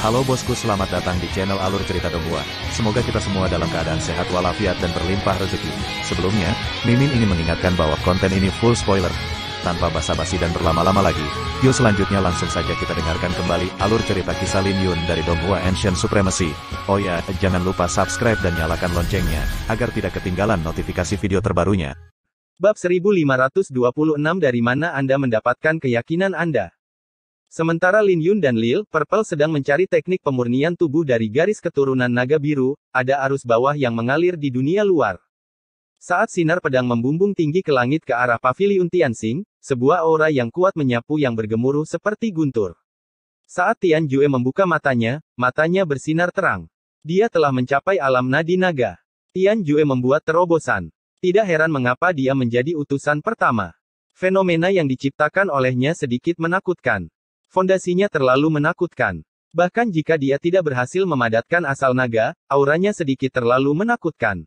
Halo bosku selamat datang di channel Alur Cerita Dongua. Semoga kita semua dalam keadaan sehat walafiat dan berlimpah rezeki. Sebelumnya, Mimin ingin mengingatkan bahwa konten ini full spoiler. Tanpa basa-basi dan berlama-lama lagi, yuk selanjutnya langsung saja kita dengarkan kembali alur cerita kisah Lin Yun dari Donghua Ancient Supremacy. Oh ya, jangan lupa subscribe dan nyalakan loncengnya, agar tidak ketinggalan notifikasi video terbarunya. Bab 1526 dari mana Anda mendapatkan keyakinan Anda? Sementara Lin Yun dan Lil, Purple sedang mencari teknik pemurnian tubuh dari garis keturunan naga biru, ada arus bawah yang mengalir di dunia luar. Saat sinar pedang membumbung tinggi ke langit ke arah pavilion Tianxing, sebuah aura yang kuat menyapu yang bergemuruh seperti guntur. Saat Tian Jue membuka matanya, matanya bersinar terang. Dia telah mencapai alam nadi naga. Tian Jue membuat terobosan. Tidak heran mengapa dia menjadi utusan pertama. Fenomena yang diciptakan olehnya sedikit menakutkan. Fondasinya terlalu menakutkan. Bahkan jika dia tidak berhasil memadatkan asal naga, auranya sedikit terlalu menakutkan.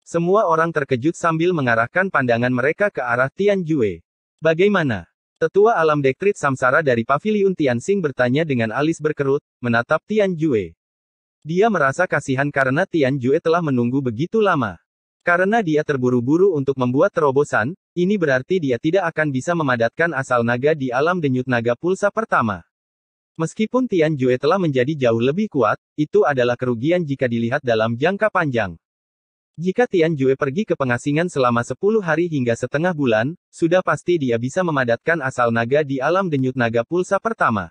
Semua orang terkejut sambil mengarahkan pandangan mereka ke arah Tian Jue. Bagaimana? Tetua alam Dektrit Samsara dari Paviliun Tianxing bertanya dengan alis berkerut, menatap Tian Jue. Dia merasa kasihan karena Tian Jue telah menunggu begitu lama. Karena dia terburu-buru untuk membuat terobosan, ini berarti dia tidak akan bisa memadatkan asal naga di alam denyut naga pulsa pertama. Meskipun Tian Jue telah menjadi jauh lebih kuat, itu adalah kerugian jika dilihat dalam jangka panjang. Jika Tian Jue pergi ke pengasingan selama 10 hari hingga setengah bulan, sudah pasti dia bisa memadatkan asal naga di alam denyut naga pulsa pertama.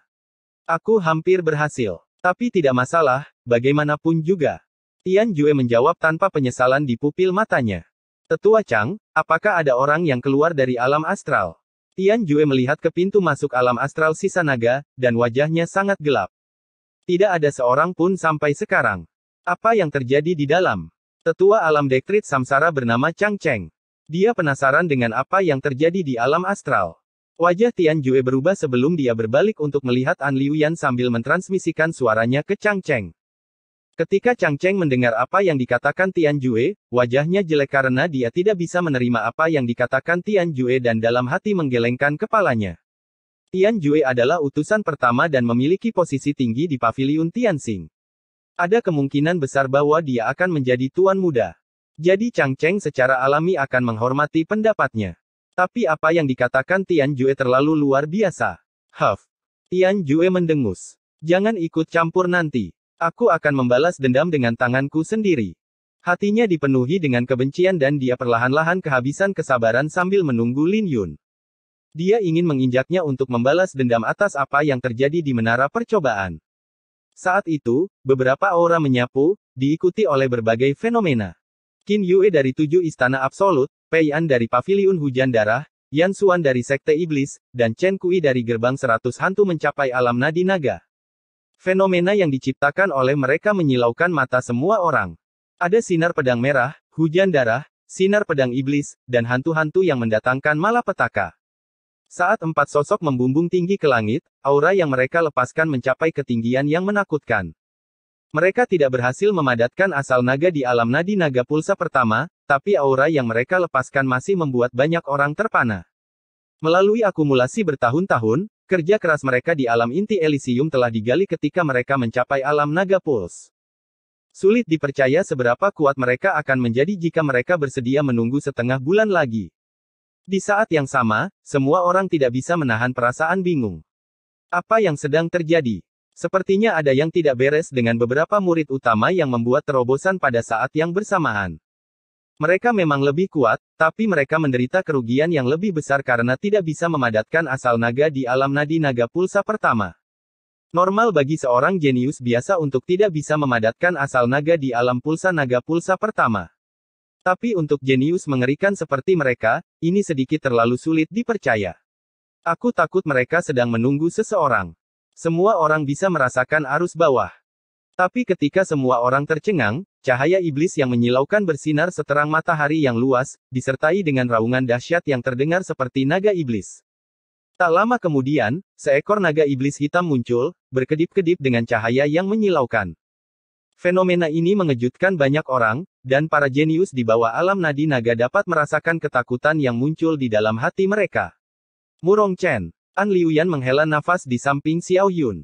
Aku hampir berhasil. Tapi tidak masalah, bagaimanapun juga. Tian Jue menjawab tanpa penyesalan di pupil matanya. Tetua Chang, apakah ada orang yang keluar dari alam astral? Tian Jue melihat ke pintu masuk alam astral sisa naga, dan wajahnya sangat gelap. Tidak ada seorang pun sampai sekarang. Apa yang terjadi di dalam? Tetua alam dektrit samsara bernama Chang Cheng. Dia penasaran dengan apa yang terjadi di alam astral. Wajah Tian Jue berubah sebelum dia berbalik untuk melihat An Liuyan sambil mentransmisikan suaranya ke Chang Cheng. Ketika Chang Cheng mendengar apa yang dikatakan Tian Jue, wajahnya jelek karena dia tidak bisa menerima apa yang dikatakan Tian Jue dan dalam hati menggelengkan kepalanya. Tian Jue adalah utusan pertama dan memiliki posisi tinggi di pavilion Xing. Ada kemungkinan besar bahwa dia akan menjadi tuan muda. Jadi Chang Cheng secara alami akan menghormati pendapatnya. Tapi apa yang dikatakan Tian Jue terlalu luar biasa. Huff. Tian Jue mendengus. Jangan ikut campur nanti. Aku akan membalas dendam dengan tanganku sendiri. Hatinya dipenuhi dengan kebencian dan dia perlahan-lahan kehabisan kesabaran sambil menunggu Lin Yun. Dia ingin menginjaknya untuk membalas dendam atas apa yang terjadi di menara percobaan. Saat itu, beberapa aura menyapu, diikuti oleh berbagai fenomena. Qin Yue dari tujuh istana absolut, Pei An dari paviliun hujan darah, Yan Xuan dari Sekte Iblis, dan Chen Kui dari Gerbang Seratus Hantu mencapai alam nadi naga. Fenomena yang diciptakan oleh mereka menyilaukan mata semua orang. Ada sinar pedang merah, hujan darah, sinar pedang iblis, dan hantu-hantu yang mendatangkan malapetaka. Saat empat sosok membumbung tinggi ke langit, aura yang mereka lepaskan mencapai ketinggian yang menakutkan. Mereka tidak berhasil memadatkan asal naga di alam nadi naga pulsa pertama, tapi aura yang mereka lepaskan masih membuat banyak orang terpana. Melalui akumulasi bertahun-tahun, Kerja keras mereka di alam inti Elysium telah digali ketika mereka mencapai alam naga puls. Sulit dipercaya seberapa kuat mereka akan menjadi jika mereka bersedia menunggu setengah bulan lagi. Di saat yang sama, semua orang tidak bisa menahan perasaan bingung. Apa yang sedang terjadi? Sepertinya ada yang tidak beres dengan beberapa murid utama yang membuat terobosan pada saat yang bersamaan. Mereka memang lebih kuat, tapi mereka menderita kerugian yang lebih besar karena tidak bisa memadatkan asal naga di alam nadi naga pulsa pertama. Normal bagi seorang jenius biasa untuk tidak bisa memadatkan asal naga di alam pulsa naga pulsa pertama. Tapi untuk jenius mengerikan seperti mereka, ini sedikit terlalu sulit dipercaya. Aku takut mereka sedang menunggu seseorang. Semua orang bisa merasakan arus bawah. Tapi ketika semua orang tercengang, cahaya iblis yang menyilaukan bersinar seterang matahari yang luas, disertai dengan raungan dahsyat yang terdengar seperti naga iblis. Tak lama kemudian, seekor naga iblis hitam muncul, berkedip-kedip dengan cahaya yang menyilaukan. Fenomena ini mengejutkan banyak orang, dan para jenius di bawah alam nadi naga dapat merasakan ketakutan yang muncul di dalam hati mereka. Murong Chen, An Liuyan menghela nafas di samping Xiao Yun.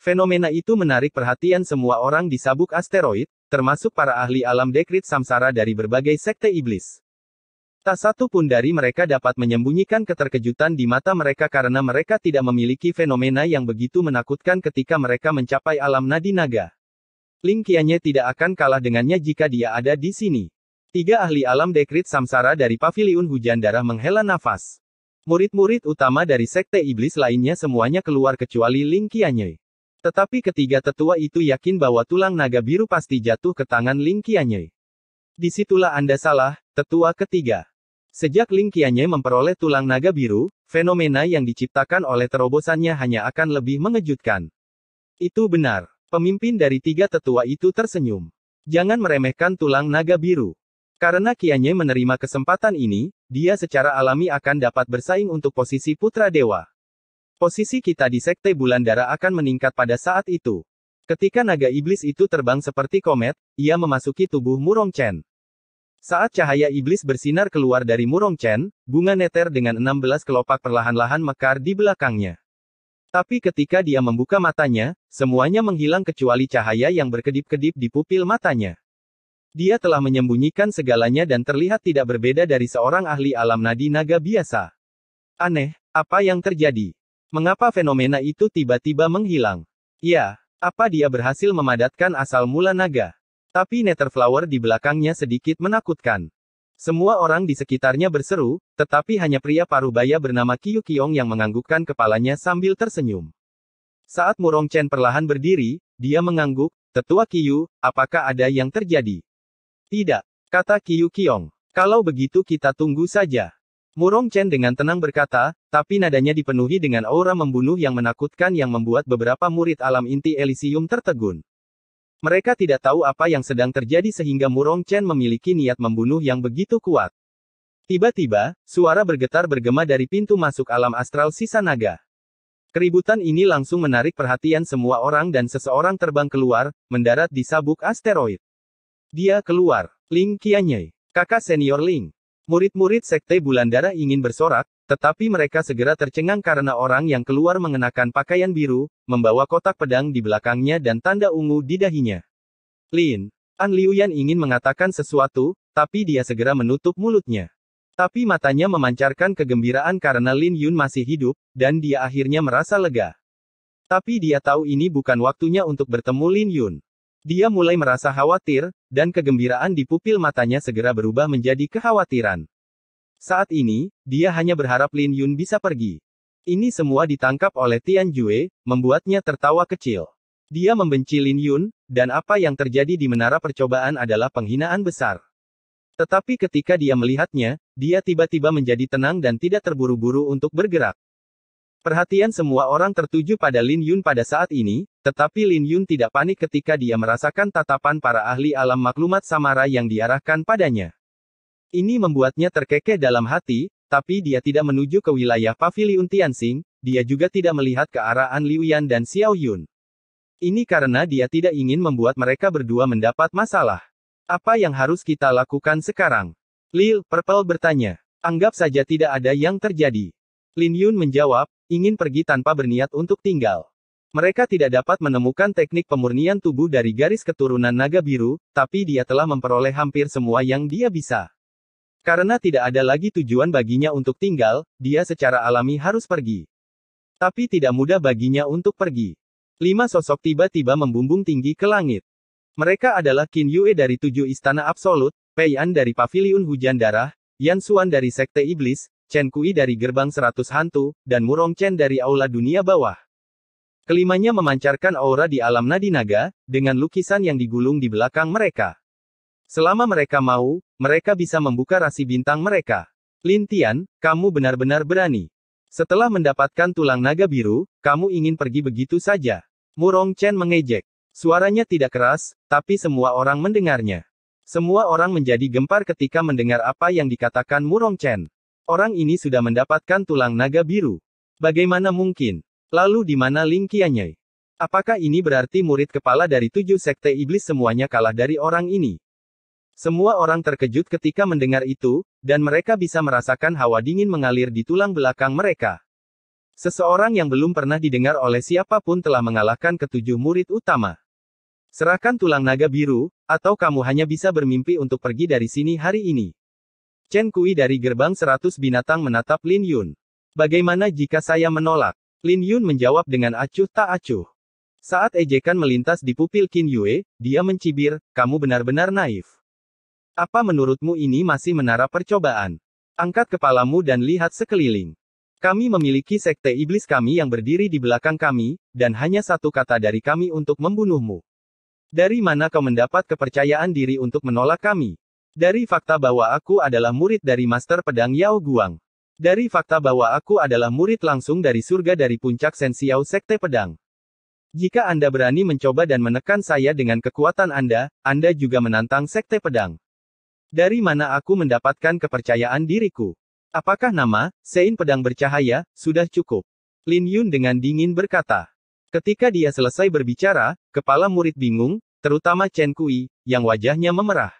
Fenomena itu menarik perhatian semua orang di sabuk asteroid, termasuk para ahli alam dekrit samsara dari berbagai sekte iblis. Tak satu pun dari mereka dapat menyembunyikan keterkejutan di mata mereka karena mereka tidak memiliki fenomena yang begitu menakutkan ketika mereka mencapai alam nadi naga. Ling tidak akan kalah dengannya jika dia ada di sini. Tiga ahli alam dekrit samsara dari paviliun hujan darah menghela nafas. Murid-murid utama dari sekte iblis lainnya semuanya keluar kecuali Ling tetapi ketiga tetua itu yakin bahwa tulang naga biru pasti jatuh ke tangan Ling Qianye. Disitulah Anda salah, tetua ketiga. Sejak Ling Qianye memperoleh tulang naga biru, fenomena yang diciptakan oleh terobosannya hanya akan lebih mengejutkan. Itu benar. Pemimpin dari tiga tetua itu tersenyum. Jangan meremehkan tulang naga biru. Karena Kianye menerima kesempatan ini, dia secara alami akan dapat bersaing untuk posisi putra dewa. Posisi kita di sekte bulan dara akan meningkat pada saat itu. Ketika naga iblis itu terbang seperti komet, ia memasuki tubuh Murong Chen. Saat cahaya iblis bersinar keluar dari Murong Chen, bunga neter dengan 16 kelopak perlahan-lahan mekar di belakangnya. Tapi ketika dia membuka matanya, semuanya menghilang kecuali cahaya yang berkedip-kedip di pupil matanya. Dia telah menyembunyikan segalanya dan terlihat tidak berbeda dari seorang ahli alam nadi naga biasa. Aneh, apa yang terjadi? Mengapa fenomena itu tiba-tiba menghilang? Ya, apa dia berhasil memadatkan asal mula naga? Tapi Netherflower di belakangnya sedikit menakutkan. Semua orang di sekitarnya berseru, tetapi hanya pria paruh baya bernama Kiyu Kiong yang menganggukkan kepalanya sambil tersenyum. Saat Murong Chen perlahan berdiri, dia mengangguk, Tetua Kiyu, apakah ada yang terjadi? Tidak, kata Kiyu Kiong. Kalau begitu kita tunggu saja. Murong Chen dengan tenang berkata, tapi nadanya dipenuhi dengan aura membunuh yang menakutkan yang membuat beberapa murid alam inti Elysium tertegun. Mereka tidak tahu apa yang sedang terjadi sehingga Murong Chen memiliki niat membunuh yang begitu kuat. Tiba-tiba, suara bergetar bergema dari pintu masuk alam astral sisa naga. Keributan ini langsung menarik perhatian semua orang dan seseorang terbang keluar, mendarat di sabuk asteroid. Dia keluar. Ling Qianyei. Kakak senior Ling. Murid-murid sekte Bulandara ingin bersorak, tetapi mereka segera tercengang karena orang yang keluar mengenakan pakaian biru, membawa kotak pedang di belakangnya dan tanda ungu di dahinya. Lin, An Liuyan ingin mengatakan sesuatu, tapi dia segera menutup mulutnya. Tapi matanya memancarkan kegembiraan karena Lin Yun masih hidup, dan dia akhirnya merasa lega. Tapi dia tahu ini bukan waktunya untuk bertemu Lin Yun. Dia mulai merasa khawatir, dan kegembiraan di pupil matanya segera berubah menjadi kekhawatiran. Saat ini, dia hanya berharap Lin Yun bisa pergi. Ini semua ditangkap oleh Tian Jue, membuatnya tertawa kecil. Dia membenci Lin Yun, dan apa yang terjadi di menara percobaan adalah penghinaan besar. Tetapi ketika dia melihatnya, dia tiba-tiba menjadi tenang dan tidak terburu-buru untuk bergerak. Perhatian semua orang tertuju pada Lin Yun pada saat ini, tetapi Lin Yun tidak panik ketika dia merasakan tatapan para ahli alam maklumat samara yang diarahkan padanya. Ini membuatnya terkekeh dalam hati, tapi dia tidak menuju ke wilayah Paviliun Tianxing, dia juga tidak melihat ke arah An Liuyan dan Xiao Yun. Ini karena dia tidak ingin membuat mereka berdua mendapat masalah. Apa yang harus kita lakukan sekarang? Lil Purple bertanya. Anggap saja tidak ada yang terjadi. Lin Yun menjawab, ingin pergi tanpa berniat untuk tinggal. Mereka tidak dapat menemukan teknik pemurnian tubuh dari garis keturunan naga biru, tapi dia telah memperoleh hampir semua yang dia bisa. Karena tidak ada lagi tujuan baginya untuk tinggal, dia secara alami harus pergi. Tapi tidak mudah baginya untuk pergi. Lima sosok tiba-tiba membumbung tinggi ke langit. Mereka adalah Qin Yue dari tujuh istana absolut, Pei An dari pavilion hujan darah, Yan Xuan dari sekte iblis, Chen Kui dari Gerbang Seratus Hantu, dan Murong Chen dari Aula Dunia Bawah. Kelimanya memancarkan aura di alam nadi naga, dengan lukisan yang digulung di belakang mereka. Selama mereka mau, mereka bisa membuka rasi bintang mereka. Lintian, kamu benar-benar berani. Setelah mendapatkan tulang naga biru, kamu ingin pergi begitu saja. Murong Chen mengejek. Suaranya tidak keras, tapi semua orang mendengarnya. Semua orang menjadi gempar ketika mendengar apa yang dikatakan Murong Chen. Orang ini sudah mendapatkan tulang naga biru. Bagaimana mungkin? Lalu di mana Ling Qianyai? Apakah ini berarti murid kepala dari tujuh sekte iblis semuanya kalah dari orang ini? Semua orang terkejut ketika mendengar itu, dan mereka bisa merasakan hawa dingin mengalir di tulang belakang mereka. Seseorang yang belum pernah didengar oleh siapapun telah mengalahkan ketujuh murid utama. Serahkan tulang naga biru, atau kamu hanya bisa bermimpi untuk pergi dari sini hari ini. Chen Kui dari gerbang 100 binatang menatap Lin Yun. Bagaimana jika saya menolak? Lin Yun menjawab dengan acuh tak acuh. Saat ejekan melintas di pupil Qin Yue, dia mencibir, kamu benar-benar naif. Apa menurutmu ini masih menara percobaan? Angkat kepalamu dan lihat sekeliling. Kami memiliki sekte iblis kami yang berdiri di belakang kami, dan hanya satu kata dari kami untuk membunuhmu. Dari mana kau mendapat kepercayaan diri untuk menolak kami? Dari fakta bahwa aku adalah murid dari Master Pedang Yao Guang. Dari fakta bahwa aku adalah murid langsung dari surga dari puncak Sensiau Sekte Pedang. Jika Anda berani mencoba dan menekan saya dengan kekuatan Anda, Anda juga menantang Sekte Pedang. Dari mana aku mendapatkan kepercayaan diriku? Apakah nama, Sein Pedang Bercahaya, sudah cukup? Lin Yun dengan dingin berkata. Ketika dia selesai berbicara, kepala murid bingung, terutama Chen Kui, yang wajahnya memerah.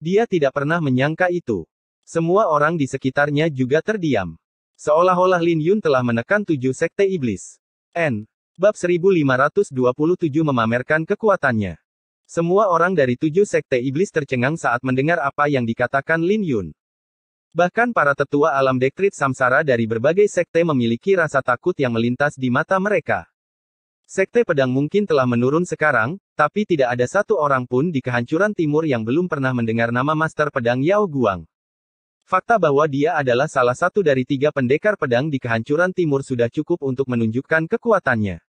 Dia tidak pernah menyangka itu. Semua orang di sekitarnya juga terdiam. Seolah-olah Lin Yun telah menekan tujuh sekte iblis. N. Bab 1527 memamerkan kekuatannya. Semua orang dari tujuh sekte iblis tercengang saat mendengar apa yang dikatakan Lin Yun. Bahkan para tetua alam dektrit samsara dari berbagai sekte memiliki rasa takut yang melintas di mata mereka. Sekte pedang mungkin telah menurun sekarang, tapi tidak ada satu orang pun di kehancuran timur yang belum pernah mendengar nama Master Pedang Yao Guang. Fakta bahwa dia adalah salah satu dari tiga pendekar pedang di kehancuran timur sudah cukup untuk menunjukkan kekuatannya.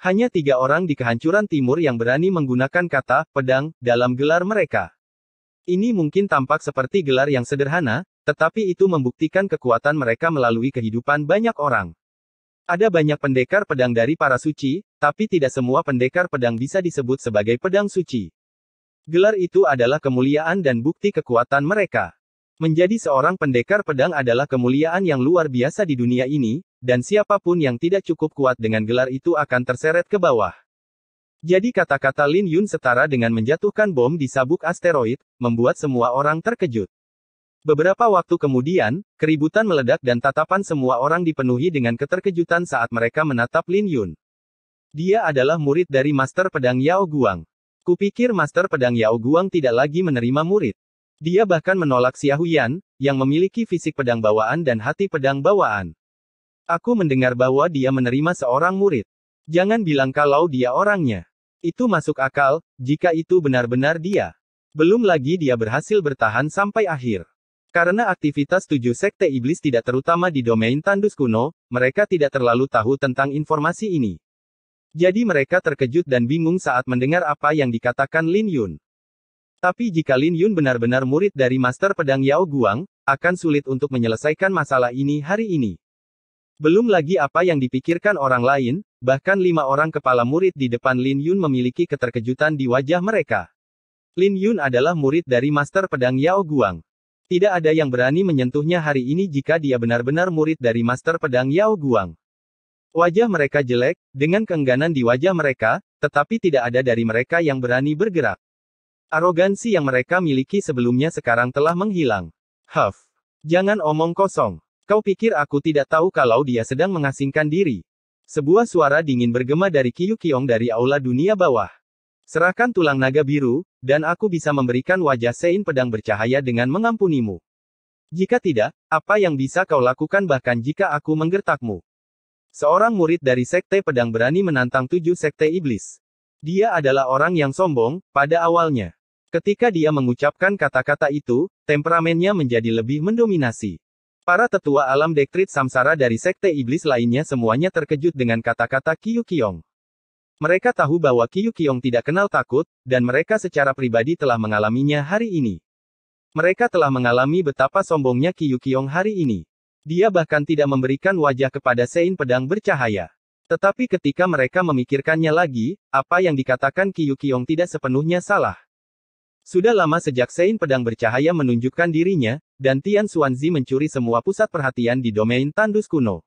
Hanya tiga orang di kehancuran timur yang berani menggunakan kata pedang dalam gelar mereka. Ini mungkin tampak seperti gelar yang sederhana, tetapi itu membuktikan kekuatan mereka melalui kehidupan banyak orang. Ada banyak pendekar pedang dari para suci, tapi tidak semua pendekar pedang bisa disebut sebagai pedang suci. Gelar itu adalah kemuliaan dan bukti kekuatan mereka. Menjadi seorang pendekar pedang adalah kemuliaan yang luar biasa di dunia ini, dan siapapun yang tidak cukup kuat dengan gelar itu akan terseret ke bawah. Jadi kata-kata Lin Yun setara dengan menjatuhkan bom di sabuk asteroid, membuat semua orang terkejut. Beberapa waktu kemudian, keributan meledak dan tatapan semua orang dipenuhi dengan keterkejutan saat mereka menatap Lin Yun. Dia adalah murid dari Master Pedang Yao Guang. Kupikir Master Pedang Yao Guang tidak lagi menerima murid. Dia bahkan menolak Xiaoyan, yang memiliki fisik pedang bawaan dan hati pedang bawaan. Aku mendengar bahwa dia menerima seorang murid. Jangan bilang kalau dia orangnya. Itu masuk akal, jika itu benar-benar dia. Belum lagi dia berhasil bertahan sampai akhir. Karena aktivitas tujuh sekte iblis tidak terutama di domain tandus kuno, mereka tidak terlalu tahu tentang informasi ini. Jadi mereka terkejut dan bingung saat mendengar apa yang dikatakan Lin Yun. Tapi jika Lin Yun benar-benar murid dari Master Pedang Yao Guang, akan sulit untuk menyelesaikan masalah ini hari ini. Belum lagi apa yang dipikirkan orang lain, bahkan lima orang kepala murid di depan Lin Yun memiliki keterkejutan di wajah mereka. Lin Yun adalah murid dari Master Pedang Yao Guang. Tidak ada yang berani menyentuhnya hari ini jika dia benar-benar murid dari Master Pedang Yao Guang. Wajah mereka jelek, dengan keengganan di wajah mereka, tetapi tidak ada dari mereka yang berani bergerak. Arogansi yang mereka miliki sebelumnya sekarang telah menghilang. Huff. Jangan omong kosong. Kau pikir aku tidak tahu kalau dia sedang mengasingkan diri? Sebuah suara dingin bergema dari Kiong dari aula dunia bawah. Serahkan tulang naga biru, dan aku bisa memberikan wajah Sein pedang bercahaya dengan mengampunimu. Jika tidak, apa yang bisa kau lakukan bahkan jika aku menggertakmu? Seorang murid dari sekte pedang berani menantang tujuh sekte iblis. Dia adalah orang yang sombong, pada awalnya. Ketika dia mengucapkan kata-kata itu, temperamennya menjadi lebih mendominasi. Para tetua alam dektrit samsara dari sekte iblis lainnya semuanya terkejut dengan kata-kata Kiyu Kiong. Mereka tahu bahwa Kiyu Kiong tidak kenal takut, dan mereka secara pribadi telah mengalaminya hari ini. Mereka telah mengalami betapa sombongnya Kiyu Kiong hari ini. Dia bahkan tidak memberikan wajah kepada Sein pedang bercahaya. Tetapi ketika mereka memikirkannya lagi, apa yang dikatakan Kyukyong tidak sepenuhnya salah. Sudah lama sejak Sein pedang bercahaya menunjukkan dirinya, dan Tian Xuanzi mencuri semua pusat perhatian di domain tandus kuno.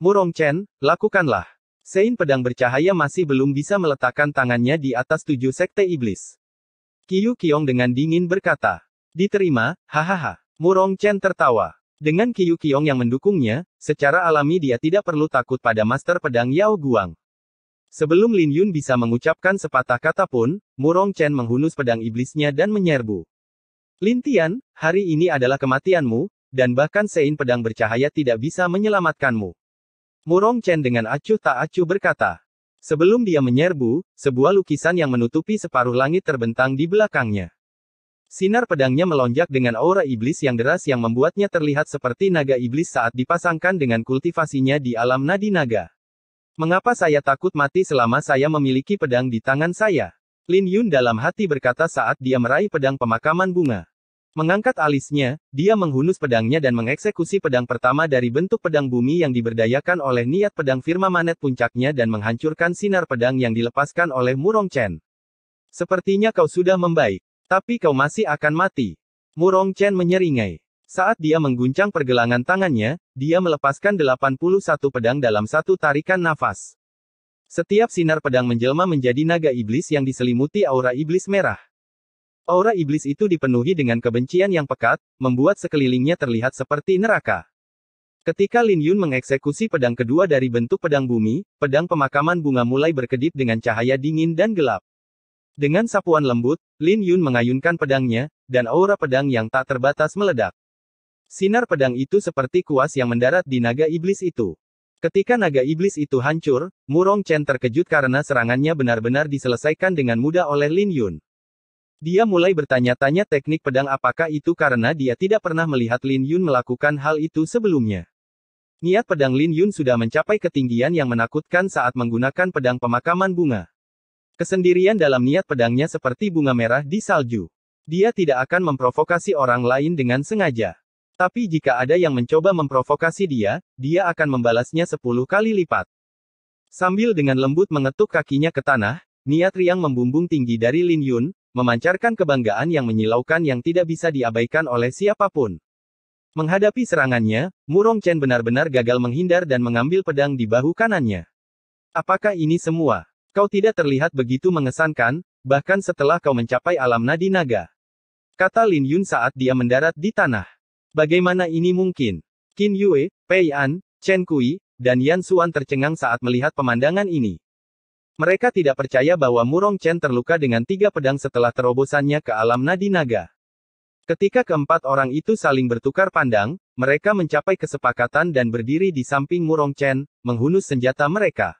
Murong Chen, lakukanlah. Sein pedang bercahaya masih belum bisa meletakkan tangannya di atas tujuh sekte iblis. Kiong dengan dingin berkata. Diterima, hahaha. Murong Chen tertawa. Dengan Qiu Qiong yang mendukungnya, secara alami dia tidak perlu takut pada Master Pedang Yao Guang. Sebelum Lin Yun bisa mengucapkan sepatah kata pun, Murong Chen menghunus pedang iblisnya dan menyerbu. Lin Tian, hari ini adalah kematianmu, dan bahkan Sein Pedang Bercahaya tidak bisa menyelamatkanmu. Murong Chen dengan acuh tak acuh berkata. Sebelum dia menyerbu, sebuah lukisan yang menutupi separuh langit terbentang di belakangnya. Sinar pedangnya melonjak dengan aura iblis yang deras yang membuatnya terlihat seperti naga iblis saat dipasangkan dengan kultivasinya di alam nadi naga. Mengapa saya takut mati selama saya memiliki pedang di tangan saya? Lin Yun dalam hati berkata saat dia meraih pedang pemakaman bunga. Mengangkat alisnya, dia menghunus pedangnya dan mengeksekusi pedang pertama dari bentuk pedang bumi yang diberdayakan oleh niat pedang firma manet puncaknya dan menghancurkan sinar pedang yang dilepaskan oleh Murong Chen. Sepertinya kau sudah membaik. Tapi kau masih akan mati. Murong Chen menyeringai. Saat dia mengguncang pergelangan tangannya, dia melepaskan 81 pedang dalam satu tarikan nafas. Setiap sinar pedang menjelma menjadi naga iblis yang diselimuti aura iblis merah. Aura iblis itu dipenuhi dengan kebencian yang pekat, membuat sekelilingnya terlihat seperti neraka. Ketika Lin Yun mengeksekusi pedang kedua dari bentuk pedang bumi, pedang pemakaman bunga mulai berkedip dengan cahaya dingin dan gelap. Dengan sapuan lembut, Lin Yun mengayunkan pedangnya, dan aura pedang yang tak terbatas meledak. Sinar pedang itu seperti kuas yang mendarat di naga iblis itu. Ketika naga iblis itu hancur, Murong Chen terkejut karena serangannya benar-benar diselesaikan dengan mudah oleh Lin Yun. Dia mulai bertanya-tanya teknik pedang apakah itu karena dia tidak pernah melihat Lin Yun melakukan hal itu sebelumnya. Niat pedang Lin Yun sudah mencapai ketinggian yang menakutkan saat menggunakan pedang pemakaman bunga. Kesendirian dalam niat pedangnya seperti bunga merah di salju. Dia tidak akan memprovokasi orang lain dengan sengaja. Tapi jika ada yang mencoba memprovokasi dia, dia akan membalasnya sepuluh kali lipat. Sambil dengan lembut mengetuk kakinya ke tanah, niat riang membumbung tinggi dari Lin Yun, memancarkan kebanggaan yang menyilaukan yang tidak bisa diabaikan oleh siapapun. Menghadapi serangannya, Murong Chen benar-benar gagal menghindar dan mengambil pedang di bahu kanannya. Apakah ini semua? Kau tidak terlihat begitu mengesankan, bahkan setelah kau mencapai alam nadi naga. Kata Lin Yun saat dia mendarat di tanah. Bagaimana ini mungkin? Qin Yue, Pei An, Chen Kui, dan Yan Xuan tercengang saat melihat pemandangan ini. Mereka tidak percaya bahwa Murong Chen terluka dengan tiga pedang setelah terobosannya ke alam nadi naga. Ketika keempat orang itu saling bertukar pandang, mereka mencapai kesepakatan dan berdiri di samping Murong Chen, menghunus senjata mereka.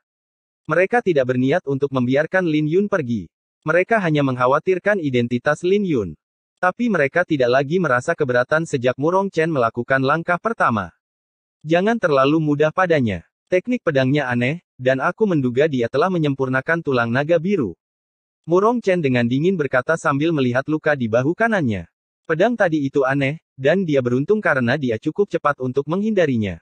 Mereka tidak berniat untuk membiarkan Lin Yun pergi. Mereka hanya mengkhawatirkan identitas Lin Yun. Tapi mereka tidak lagi merasa keberatan sejak Murong Chen melakukan langkah pertama. Jangan terlalu mudah padanya. Teknik pedangnya aneh, dan aku menduga dia telah menyempurnakan tulang naga biru. Murong Chen dengan dingin berkata sambil melihat luka di bahu kanannya. Pedang tadi itu aneh, dan dia beruntung karena dia cukup cepat untuk menghindarinya.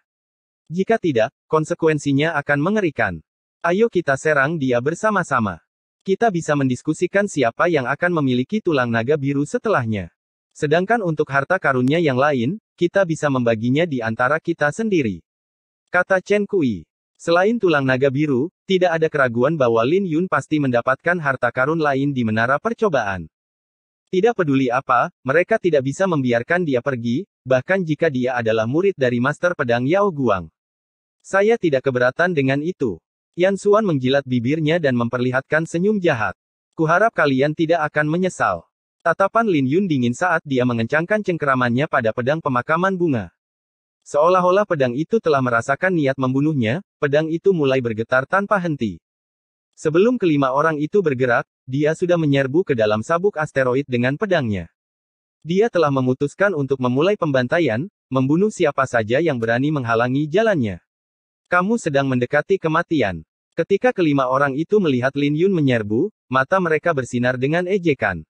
Jika tidak, konsekuensinya akan mengerikan. Ayo kita serang dia bersama-sama. Kita bisa mendiskusikan siapa yang akan memiliki tulang naga biru setelahnya. Sedangkan untuk harta karunnya yang lain, kita bisa membaginya di antara kita sendiri. Kata Chen Kui. Selain tulang naga biru, tidak ada keraguan bahwa Lin Yun pasti mendapatkan harta karun lain di menara percobaan. Tidak peduli apa, mereka tidak bisa membiarkan dia pergi, bahkan jika dia adalah murid dari Master Pedang Yao Guang. Saya tidak keberatan dengan itu. Yan Suan menjilat bibirnya dan memperlihatkan senyum jahat. Kuharap kalian tidak akan menyesal. Tatapan Lin Yun dingin saat dia mengencangkan cengkeramannya pada pedang pemakaman bunga. Seolah-olah pedang itu telah merasakan niat membunuhnya, pedang itu mulai bergetar tanpa henti. Sebelum kelima orang itu bergerak, dia sudah menyerbu ke dalam sabuk asteroid dengan pedangnya. Dia telah memutuskan untuk memulai pembantaian, membunuh siapa saja yang berani menghalangi jalannya. Kamu sedang mendekati kematian. Ketika kelima orang itu melihat Lin Yun menyerbu, mata mereka bersinar dengan ejekan.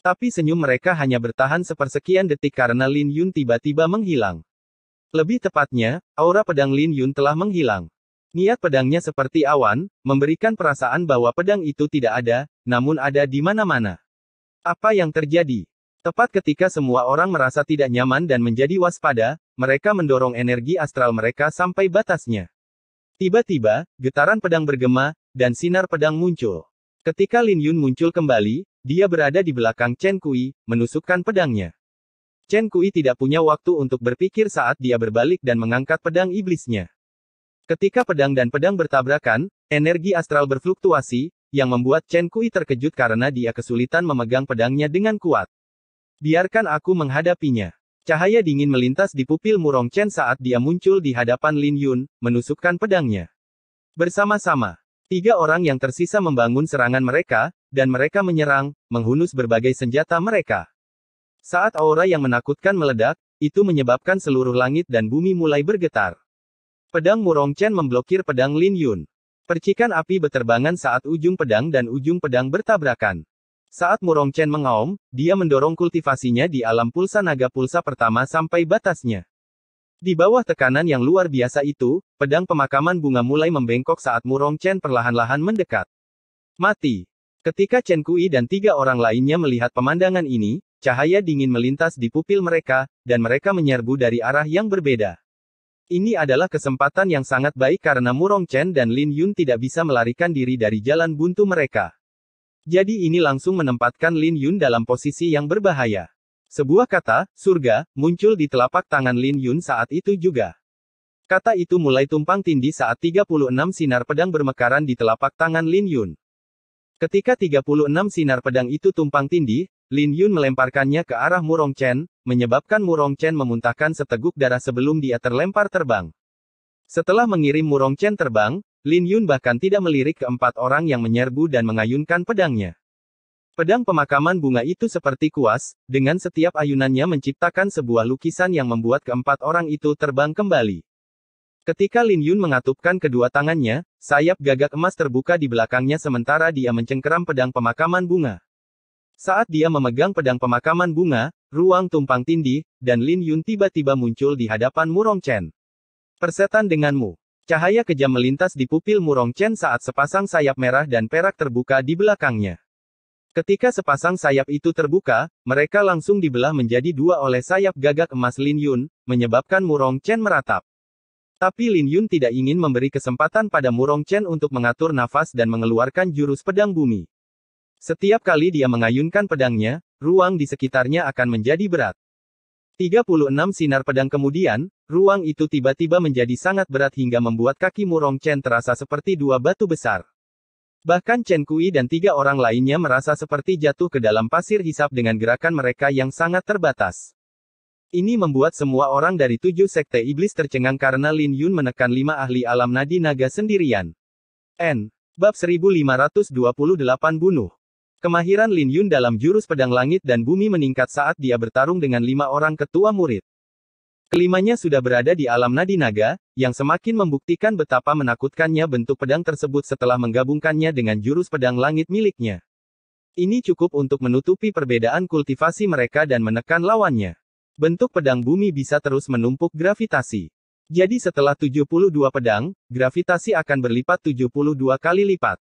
Tapi senyum mereka hanya bertahan sepersekian detik karena Lin Yun tiba-tiba menghilang. Lebih tepatnya, aura pedang Lin Yun telah menghilang. Niat pedangnya seperti awan, memberikan perasaan bahwa pedang itu tidak ada, namun ada di mana-mana. Apa yang terjadi? Tepat ketika semua orang merasa tidak nyaman dan menjadi waspada, mereka mendorong energi astral mereka sampai batasnya. Tiba-tiba, getaran pedang bergema, dan sinar pedang muncul. Ketika Lin Yun muncul kembali, dia berada di belakang Chen Kui, menusukkan pedangnya. Chen Kui tidak punya waktu untuk berpikir saat dia berbalik dan mengangkat pedang iblisnya. Ketika pedang dan pedang bertabrakan, energi astral berfluktuasi, yang membuat Chen Kui terkejut karena dia kesulitan memegang pedangnya dengan kuat. Biarkan aku menghadapinya. Cahaya dingin melintas di pupil Murong Chen saat dia muncul di hadapan Lin Yun, menusukkan pedangnya. Bersama-sama, tiga orang yang tersisa membangun serangan mereka, dan mereka menyerang, menghunus berbagai senjata mereka. Saat aura yang menakutkan meledak, itu menyebabkan seluruh langit dan bumi mulai bergetar. Pedang Murong Chen memblokir pedang Lin Yun. Percikan api beterbangan saat ujung pedang dan ujung pedang bertabrakan. Saat Murong Chen mengaum, dia mendorong kultivasinya di alam pulsa naga pulsa pertama sampai batasnya. Di bawah tekanan yang luar biasa itu, pedang pemakaman bunga mulai membengkok saat Murong Chen perlahan-lahan mendekat. Mati. Ketika Chen Kui dan tiga orang lainnya melihat pemandangan ini, cahaya dingin melintas di pupil mereka, dan mereka menyerbu dari arah yang berbeda. Ini adalah kesempatan yang sangat baik karena Murong Chen dan Lin Yun tidak bisa melarikan diri dari jalan buntu mereka. Jadi ini langsung menempatkan Lin Yun dalam posisi yang berbahaya. Sebuah kata, surga, muncul di telapak tangan Lin Yun saat itu juga. Kata itu mulai tumpang tindih saat 36 sinar pedang bermekaran di telapak tangan Lin Yun. Ketika 36 sinar pedang itu tumpang tindih, Lin Yun melemparkannya ke arah Murong Chen, menyebabkan Murong Chen memuntahkan seteguk darah sebelum dia terlempar terbang. Setelah mengirim Murong Chen terbang, Lin Yun bahkan tidak melirik keempat orang yang menyerbu dan mengayunkan pedangnya. Pedang pemakaman bunga itu seperti kuas, dengan setiap ayunannya menciptakan sebuah lukisan yang membuat keempat orang itu terbang kembali. Ketika Lin Yun mengatupkan kedua tangannya, sayap gagak emas terbuka di belakangnya sementara dia mencengkeram pedang pemakaman bunga. Saat dia memegang pedang pemakaman bunga, ruang tumpang tindih, dan Lin Yun tiba-tiba muncul di hadapan Murong Chen. Persetan denganmu. Cahaya kejam melintas di pupil Murong Chen saat sepasang sayap merah dan perak terbuka di belakangnya. Ketika sepasang sayap itu terbuka, mereka langsung dibelah menjadi dua oleh sayap gagak emas Lin Yun, menyebabkan Murong Chen meratap. Tapi Lin Yun tidak ingin memberi kesempatan pada Murong Chen untuk mengatur nafas dan mengeluarkan jurus pedang bumi. Setiap kali dia mengayunkan pedangnya, ruang di sekitarnya akan menjadi berat. 36 sinar pedang kemudian, ruang itu tiba-tiba menjadi sangat berat hingga membuat kaki Murong Chen terasa seperti dua batu besar. Bahkan Chen Kui dan tiga orang lainnya merasa seperti jatuh ke dalam pasir hisap dengan gerakan mereka yang sangat terbatas. Ini membuat semua orang dari tujuh sekte iblis tercengang karena Lin Yun menekan lima ahli alam nadi naga sendirian. N. Bab 1528 Bunuh Kemahiran Lin Yun dalam jurus pedang langit dan bumi meningkat saat dia bertarung dengan lima orang ketua murid. Kelimanya sudah berada di alam nadi naga, yang semakin membuktikan betapa menakutkannya bentuk pedang tersebut setelah menggabungkannya dengan jurus pedang langit miliknya. Ini cukup untuk menutupi perbedaan kultivasi mereka dan menekan lawannya. Bentuk pedang bumi bisa terus menumpuk gravitasi. Jadi setelah 72 pedang, gravitasi akan berlipat 72 kali lipat.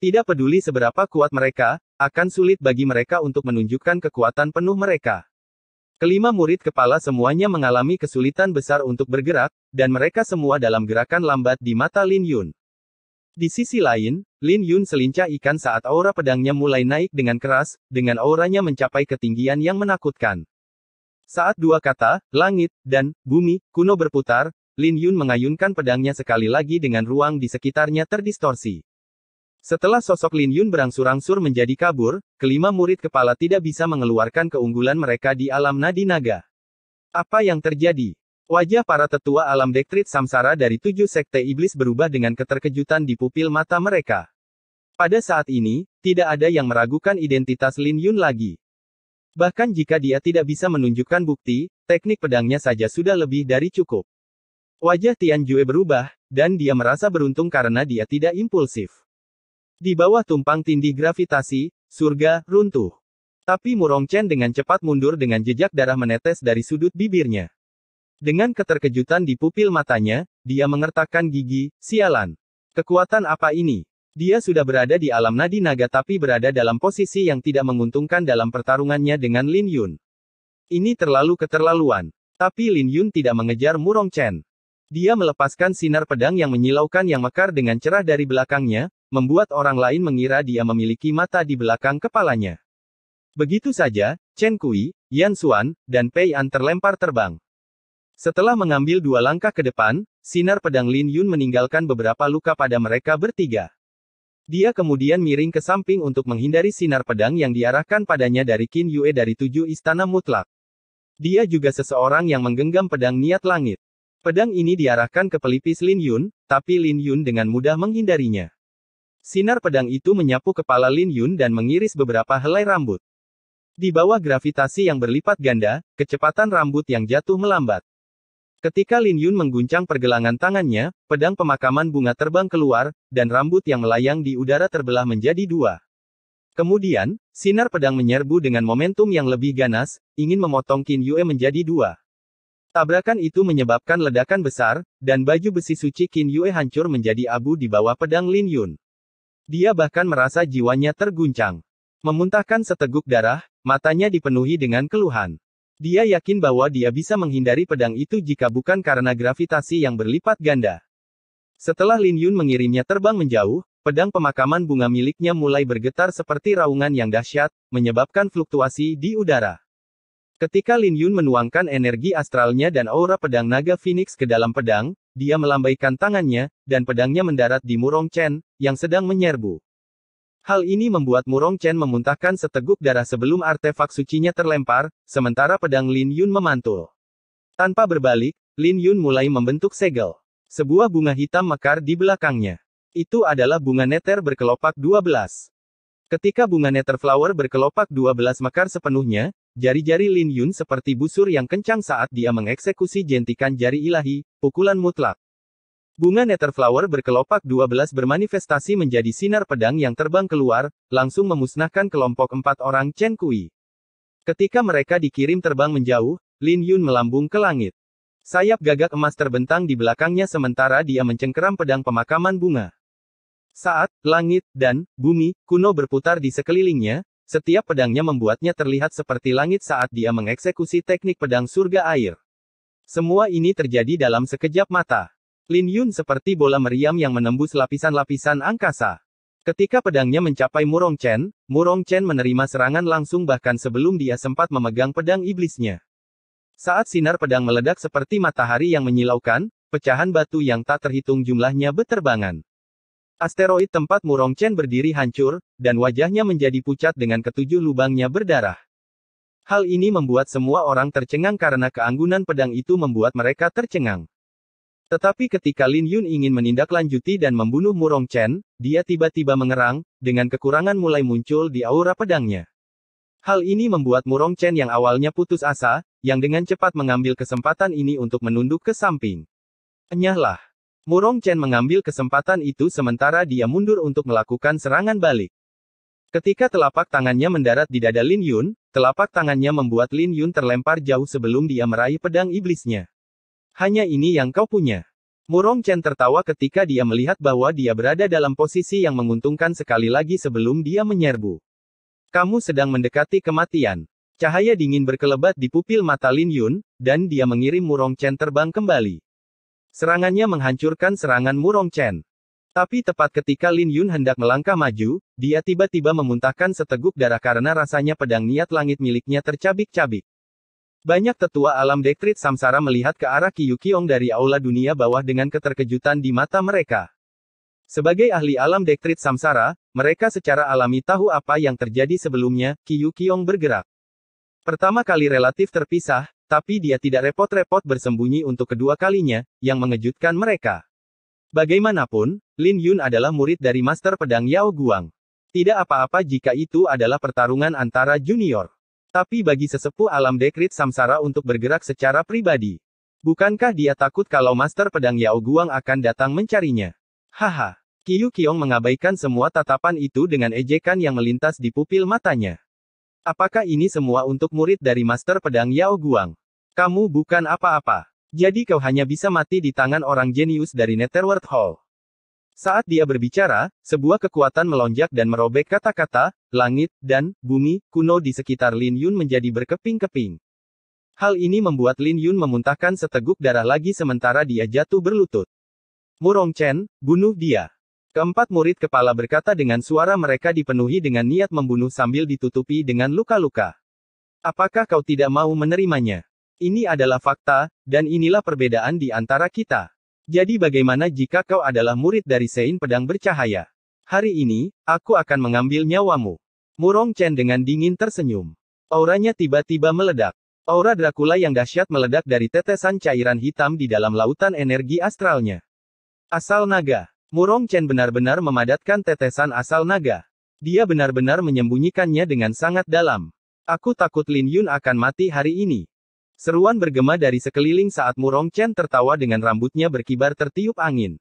Tidak peduli seberapa kuat mereka, akan sulit bagi mereka untuk menunjukkan kekuatan penuh mereka. Kelima murid kepala semuanya mengalami kesulitan besar untuk bergerak, dan mereka semua dalam gerakan lambat di mata Lin Yun. Di sisi lain, Lin Yun selincah ikan saat aura pedangnya mulai naik dengan keras, dengan auranya mencapai ketinggian yang menakutkan. Saat dua kata, langit, dan bumi, kuno berputar, Lin Yun mengayunkan pedangnya sekali lagi dengan ruang di sekitarnya terdistorsi. Setelah sosok Lin Yun berangsur-angsur menjadi kabur, kelima murid kepala tidak bisa mengeluarkan keunggulan mereka di alam nadi naga. Apa yang terjadi? Wajah para tetua alam dektrit samsara dari tujuh sekte iblis berubah dengan keterkejutan di pupil mata mereka. Pada saat ini, tidak ada yang meragukan identitas Lin Yun lagi. Bahkan jika dia tidak bisa menunjukkan bukti, teknik pedangnya saja sudah lebih dari cukup. Wajah Tian Jue berubah, dan dia merasa beruntung karena dia tidak impulsif. Di bawah tumpang tindih gravitasi, surga runtuh. Tapi Murong Chen dengan cepat mundur dengan jejak darah menetes dari sudut bibirnya. Dengan keterkejutan di pupil matanya, dia mengertakkan gigi, sialan. Kekuatan apa ini? Dia sudah berada di alam nadi naga tapi berada dalam posisi yang tidak menguntungkan dalam pertarungannya dengan Lin Yun. Ini terlalu keterlaluan. Tapi Lin Yun tidak mengejar Murong Chen. Dia melepaskan sinar pedang yang menyilaukan yang mekar dengan cerah dari belakangnya, membuat orang lain mengira dia memiliki mata di belakang kepalanya. Begitu saja, Chen Kui, Yan Xuan, dan Pei An terlempar terbang. Setelah mengambil dua langkah ke depan, sinar pedang Lin Yun meninggalkan beberapa luka pada mereka bertiga. Dia kemudian miring ke samping untuk menghindari sinar pedang yang diarahkan padanya dari Qin Yue dari tujuh istana mutlak. Dia juga seseorang yang menggenggam pedang niat langit. Pedang ini diarahkan ke pelipis Lin Yun, tapi Lin Yun dengan mudah menghindarinya. Sinar pedang itu menyapu kepala Lin Yun dan mengiris beberapa helai rambut. Di bawah gravitasi yang berlipat ganda, kecepatan rambut yang jatuh melambat. Ketika Lin Yun mengguncang pergelangan tangannya, pedang pemakaman bunga terbang keluar, dan rambut yang melayang di udara terbelah menjadi dua. Kemudian, sinar pedang menyerbu dengan momentum yang lebih ganas, ingin memotong Qin Yue menjadi dua. Tabrakan itu menyebabkan ledakan besar, dan baju besi suci Qin Yue hancur menjadi abu di bawah pedang Lin Yun. Dia bahkan merasa jiwanya terguncang. Memuntahkan seteguk darah, matanya dipenuhi dengan keluhan. Dia yakin bahwa dia bisa menghindari pedang itu jika bukan karena gravitasi yang berlipat ganda. Setelah Lin Yun mengirimnya terbang menjauh, pedang pemakaman bunga miliknya mulai bergetar seperti raungan yang dahsyat, menyebabkan fluktuasi di udara. Ketika Lin Yun menuangkan energi astralnya dan aura pedang naga Phoenix ke dalam pedang, dia melambaikan tangannya, dan pedangnya mendarat di Murong Chen, yang sedang menyerbu. Hal ini membuat Murong Chen memuntahkan seteguk darah sebelum artefak sucinya terlempar, sementara pedang Lin Yun memantul. Tanpa berbalik, Lin Yun mulai membentuk segel. Sebuah bunga hitam mekar di belakangnya. Itu adalah bunga neter berkelopak 12. Ketika bunga neter flower berkelopak 12 mekar sepenuhnya, jari-jari Lin Yun seperti busur yang kencang saat dia mengeksekusi jentikan jari ilahi, pukulan mutlak. Bunga Netherflower berkelopak 12 bermanifestasi menjadi sinar pedang yang terbang keluar, langsung memusnahkan kelompok empat orang Chen Kui. Ketika mereka dikirim terbang menjauh, Lin Yun melambung ke langit. Sayap gagak emas terbentang di belakangnya sementara dia mencengkeram pedang pemakaman bunga. Saat langit dan bumi kuno berputar di sekelilingnya, setiap pedangnya membuatnya terlihat seperti langit saat dia mengeksekusi teknik pedang surga air. Semua ini terjadi dalam sekejap mata. Lin Yun seperti bola meriam yang menembus lapisan-lapisan angkasa. Ketika pedangnya mencapai Murong Chen, Murong Chen menerima serangan langsung bahkan sebelum dia sempat memegang pedang iblisnya. Saat sinar pedang meledak seperti matahari yang menyilaukan, pecahan batu yang tak terhitung jumlahnya beterbangan. Asteroid tempat Murong Chen berdiri hancur, dan wajahnya menjadi pucat dengan ketujuh lubangnya berdarah. Hal ini membuat semua orang tercengang karena keanggunan pedang itu membuat mereka tercengang. Tetapi ketika Lin Yun ingin menindaklanjuti dan membunuh Murong Chen, dia tiba-tiba mengerang, dengan kekurangan mulai muncul di aura pedangnya. Hal ini membuat Murong Chen yang awalnya putus asa, yang dengan cepat mengambil kesempatan ini untuk menunduk ke samping. Enyahlah. Murong Chen mengambil kesempatan itu sementara dia mundur untuk melakukan serangan balik. Ketika telapak tangannya mendarat di dada Lin Yun, telapak tangannya membuat Lin Yun terlempar jauh sebelum dia meraih pedang iblisnya. Hanya ini yang kau punya. Murong Chen tertawa ketika dia melihat bahwa dia berada dalam posisi yang menguntungkan sekali lagi sebelum dia menyerbu. Kamu sedang mendekati kematian. Cahaya dingin berkelebat di pupil mata Lin Yun, dan dia mengirim Murong Chen terbang kembali. Serangannya menghancurkan serangan Murong Chen. Tapi tepat ketika Lin Yun hendak melangkah maju, dia tiba-tiba memuntahkan seteguk darah karena rasanya pedang niat langit miliknya tercabik-cabik. Banyak tetua alam Dekrit Samsara melihat ke arah Kiyukiong dari aula dunia bawah dengan keterkejutan di mata mereka. Sebagai ahli alam Dekrit Samsara, mereka secara alami tahu apa yang terjadi sebelumnya, Kiyukiong bergerak. Pertama kali relatif terpisah, tapi dia tidak repot-repot bersembunyi untuk kedua kalinya, yang mengejutkan mereka. Bagaimanapun, Lin Yun adalah murid dari Master Pedang Yao Guang. Tidak apa-apa jika itu adalah pertarungan antara junior. Tapi bagi sesepuh alam dekrit samsara untuk bergerak secara pribadi. Bukankah dia takut kalau Master Pedang Yao Guang akan datang mencarinya? Haha. Kiyu Kiong mengabaikan semua tatapan itu dengan ejekan yang melintas di pupil matanya. Apakah ini semua untuk murid dari Master Pedang Yao Guang? Kamu bukan apa-apa. Jadi kau hanya bisa mati di tangan orang jenius dari Netherworld Hall. Saat dia berbicara, sebuah kekuatan melonjak dan merobek kata-kata, langit, dan bumi kuno di sekitar Lin Yun menjadi berkeping-keping. Hal ini membuat Lin Yun memuntahkan seteguk darah lagi sementara dia jatuh berlutut. Murong Chen, bunuh dia. Keempat murid kepala berkata dengan suara mereka dipenuhi dengan niat membunuh sambil ditutupi dengan luka-luka. Apakah kau tidak mau menerimanya? Ini adalah fakta, dan inilah perbedaan di antara kita. Jadi bagaimana jika kau adalah murid dari Sein Pedang Bercahaya? Hari ini, aku akan mengambil nyawamu. Murong Chen dengan dingin tersenyum. Auranya tiba-tiba meledak. Aura Dracula yang dahsyat meledak dari tetesan cairan hitam di dalam lautan energi astralnya. Asal naga. Murong Chen benar-benar memadatkan tetesan asal naga. Dia benar-benar menyembunyikannya dengan sangat dalam. Aku takut Lin Yun akan mati hari ini. Seruan bergema dari sekeliling saat Murong Chen tertawa dengan rambutnya berkibar tertiup angin.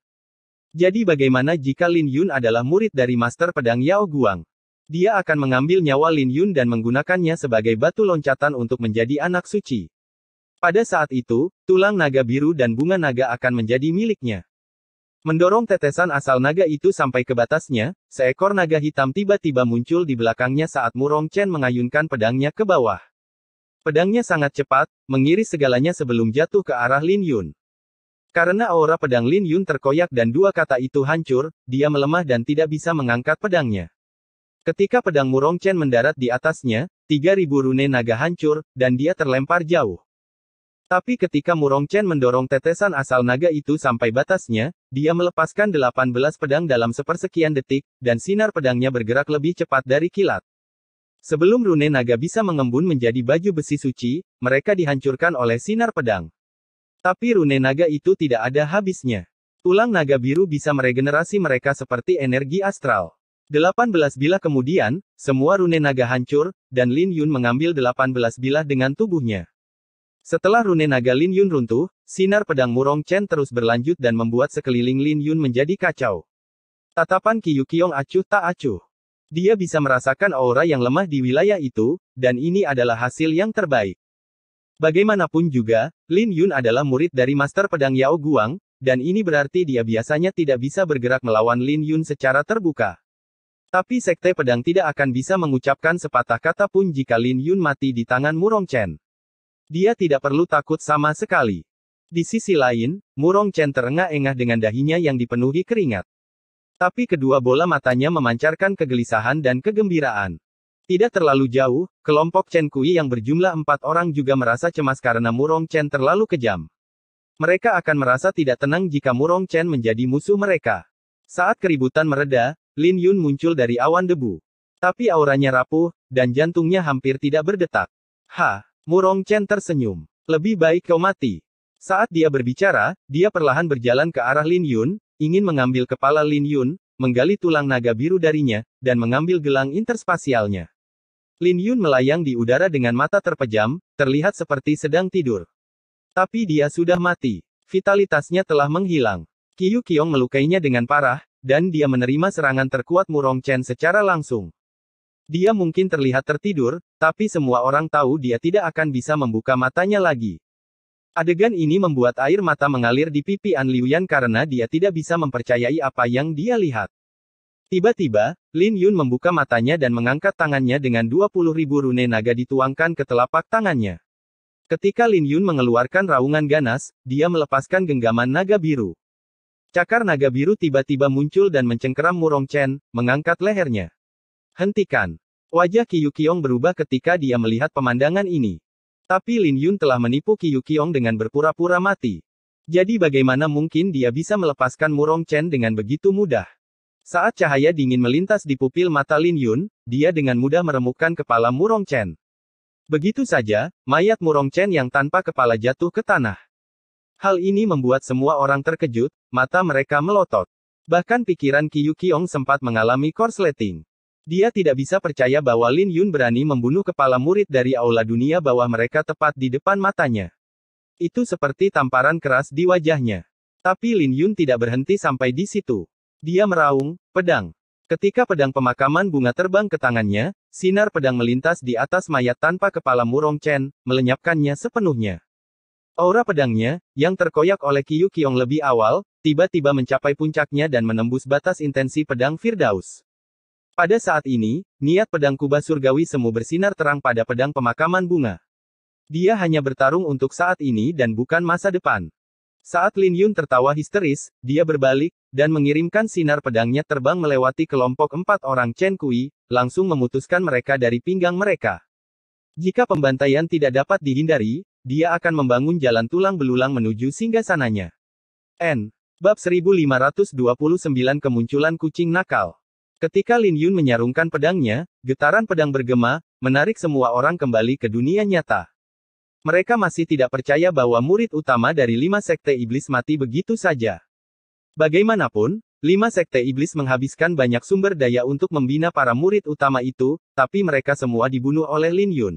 Jadi bagaimana jika Lin Yun adalah murid dari Master Pedang Yao Guang? Dia akan mengambil nyawa Lin Yun dan menggunakannya sebagai batu loncatan untuk menjadi anak suci. Pada saat itu, tulang naga biru dan bunga naga akan menjadi miliknya. Mendorong tetesan asal naga itu sampai ke batasnya, seekor naga hitam tiba-tiba muncul di belakangnya saat Murong Chen mengayunkan pedangnya ke bawah. Pedangnya sangat cepat, mengiris segalanya sebelum jatuh ke arah Lin Yun. Karena aura pedang Lin Yun terkoyak dan dua kata itu hancur, dia melemah dan tidak bisa mengangkat pedangnya. Ketika pedang Murong Chen mendarat di atasnya, 3000 rune naga hancur, dan dia terlempar jauh. Tapi ketika Murong Chen mendorong tetesan asal naga itu sampai batasnya, dia melepaskan 18 pedang dalam sepersekian detik, dan sinar pedangnya bergerak lebih cepat dari kilat. Sebelum rune naga bisa mengembun menjadi baju besi suci, mereka dihancurkan oleh sinar pedang. Tapi rune naga itu tidak ada habisnya. Tulang naga biru bisa meregenerasi mereka seperti energi astral. 18 bilah kemudian, semua rune naga hancur, dan Lin Yun mengambil 18 bilah dengan tubuhnya. Setelah rune naga Lin Yun runtuh, sinar pedang Murong Chen terus berlanjut dan membuat sekeliling Lin Yun menjadi kacau. Tatapan Yong acuh tak acuh. Dia bisa merasakan aura yang lemah di wilayah itu, dan ini adalah hasil yang terbaik. Bagaimanapun juga, Lin Yun adalah murid dari Master Pedang Yao Guang, dan ini berarti dia biasanya tidak bisa bergerak melawan Lin Yun secara terbuka. Tapi Sekte Pedang tidak akan bisa mengucapkan sepatah kata pun jika Lin Yun mati di tangan Murong Chen. Dia tidak perlu takut sama sekali. Di sisi lain, Murong Chen terengah-engah dengan dahinya yang dipenuhi keringat. Tapi kedua bola matanya memancarkan kegelisahan dan kegembiraan. Tidak terlalu jauh, kelompok Chen Kui yang berjumlah empat orang juga merasa cemas karena Murong Chen terlalu kejam. Mereka akan merasa tidak tenang jika Murong Chen menjadi musuh mereka. Saat keributan mereda, Lin Yun muncul dari awan debu. Tapi auranya rapuh, dan jantungnya hampir tidak berdetak. Ha, Murong Chen tersenyum. Lebih baik kau mati. Saat dia berbicara, dia perlahan berjalan ke arah Lin Yun, ingin mengambil kepala Lin Yun, menggali tulang naga biru darinya, dan mengambil gelang interspasialnya. Lin Yun melayang di udara dengan mata terpejam, terlihat seperti sedang tidur. Tapi dia sudah mati. Vitalitasnya telah menghilang. Kiyu Kiong melukainya dengan parah, dan dia menerima serangan terkuat Murong Chen secara langsung. Dia mungkin terlihat tertidur, tapi semua orang tahu dia tidak akan bisa membuka matanya lagi. Adegan ini membuat air mata mengalir di pipi An Liuyan karena dia tidak bisa mempercayai apa yang dia lihat. Tiba-tiba, Lin Yun membuka matanya dan mengangkat tangannya dengan 20 ribu rune naga dituangkan ke telapak tangannya. Ketika Lin Yun mengeluarkan raungan ganas, dia melepaskan genggaman naga biru. Cakar naga biru tiba-tiba muncul dan mencengkeram Murong Chen, mengangkat lehernya. Hentikan. Wajah Kiyu Kiong berubah ketika dia melihat pemandangan ini. Tapi Lin Yun telah menipu Qiyu Qiong dengan berpura-pura mati. Jadi bagaimana mungkin dia bisa melepaskan Murong Chen dengan begitu mudah? Saat cahaya dingin melintas di pupil mata Lin Yun, dia dengan mudah meremukkan kepala Murong Chen. Begitu saja, mayat Murong Chen yang tanpa kepala jatuh ke tanah. Hal ini membuat semua orang terkejut, mata mereka melotot. Bahkan pikiran Qiyu Qiong sempat mengalami korsleting. Dia tidak bisa percaya bahwa Lin Yun berani membunuh kepala murid dari aula dunia bawah mereka tepat di depan matanya. Itu seperti tamparan keras di wajahnya. Tapi Lin Yun tidak berhenti sampai di situ. Dia meraung, pedang. Ketika pedang pemakaman bunga terbang ke tangannya, sinar pedang melintas di atas mayat tanpa kepala Murong Chen, melenyapkannya sepenuhnya. Aura pedangnya, yang terkoyak oleh Kiyu Kiong lebih awal, tiba-tiba mencapai puncaknya dan menembus batas intensi pedang Firdaus. Pada saat ini, niat pedang kuba surgawi semu bersinar terang pada pedang pemakaman bunga. Dia hanya bertarung untuk saat ini dan bukan masa depan. Saat Lin Yun tertawa histeris, dia berbalik, dan mengirimkan sinar pedangnya terbang melewati kelompok empat orang Chen Kui, langsung memutuskan mereka dari pinggang mereka. Jika pembantaian tidak dapat dihindari, dia akan membangun jalan tulang belulang menuju singgasananya. N. Bab 1529 Kemunculan Kucing Nakal Ketika Lin Yun menyarungkan pedangnya, getaran pedang bergema, menarik semua orang kembali ke dunia nyata. Mereka masih tidak percaya bahwa murid utama dari lima sekte iblis mati begitu saja. Bagaimanapun, lima sekte iblis menghabiskan banyak sumber daya untuk membina para murid utama itu, tapi mereka semua dibunuh oleh Lin Yun.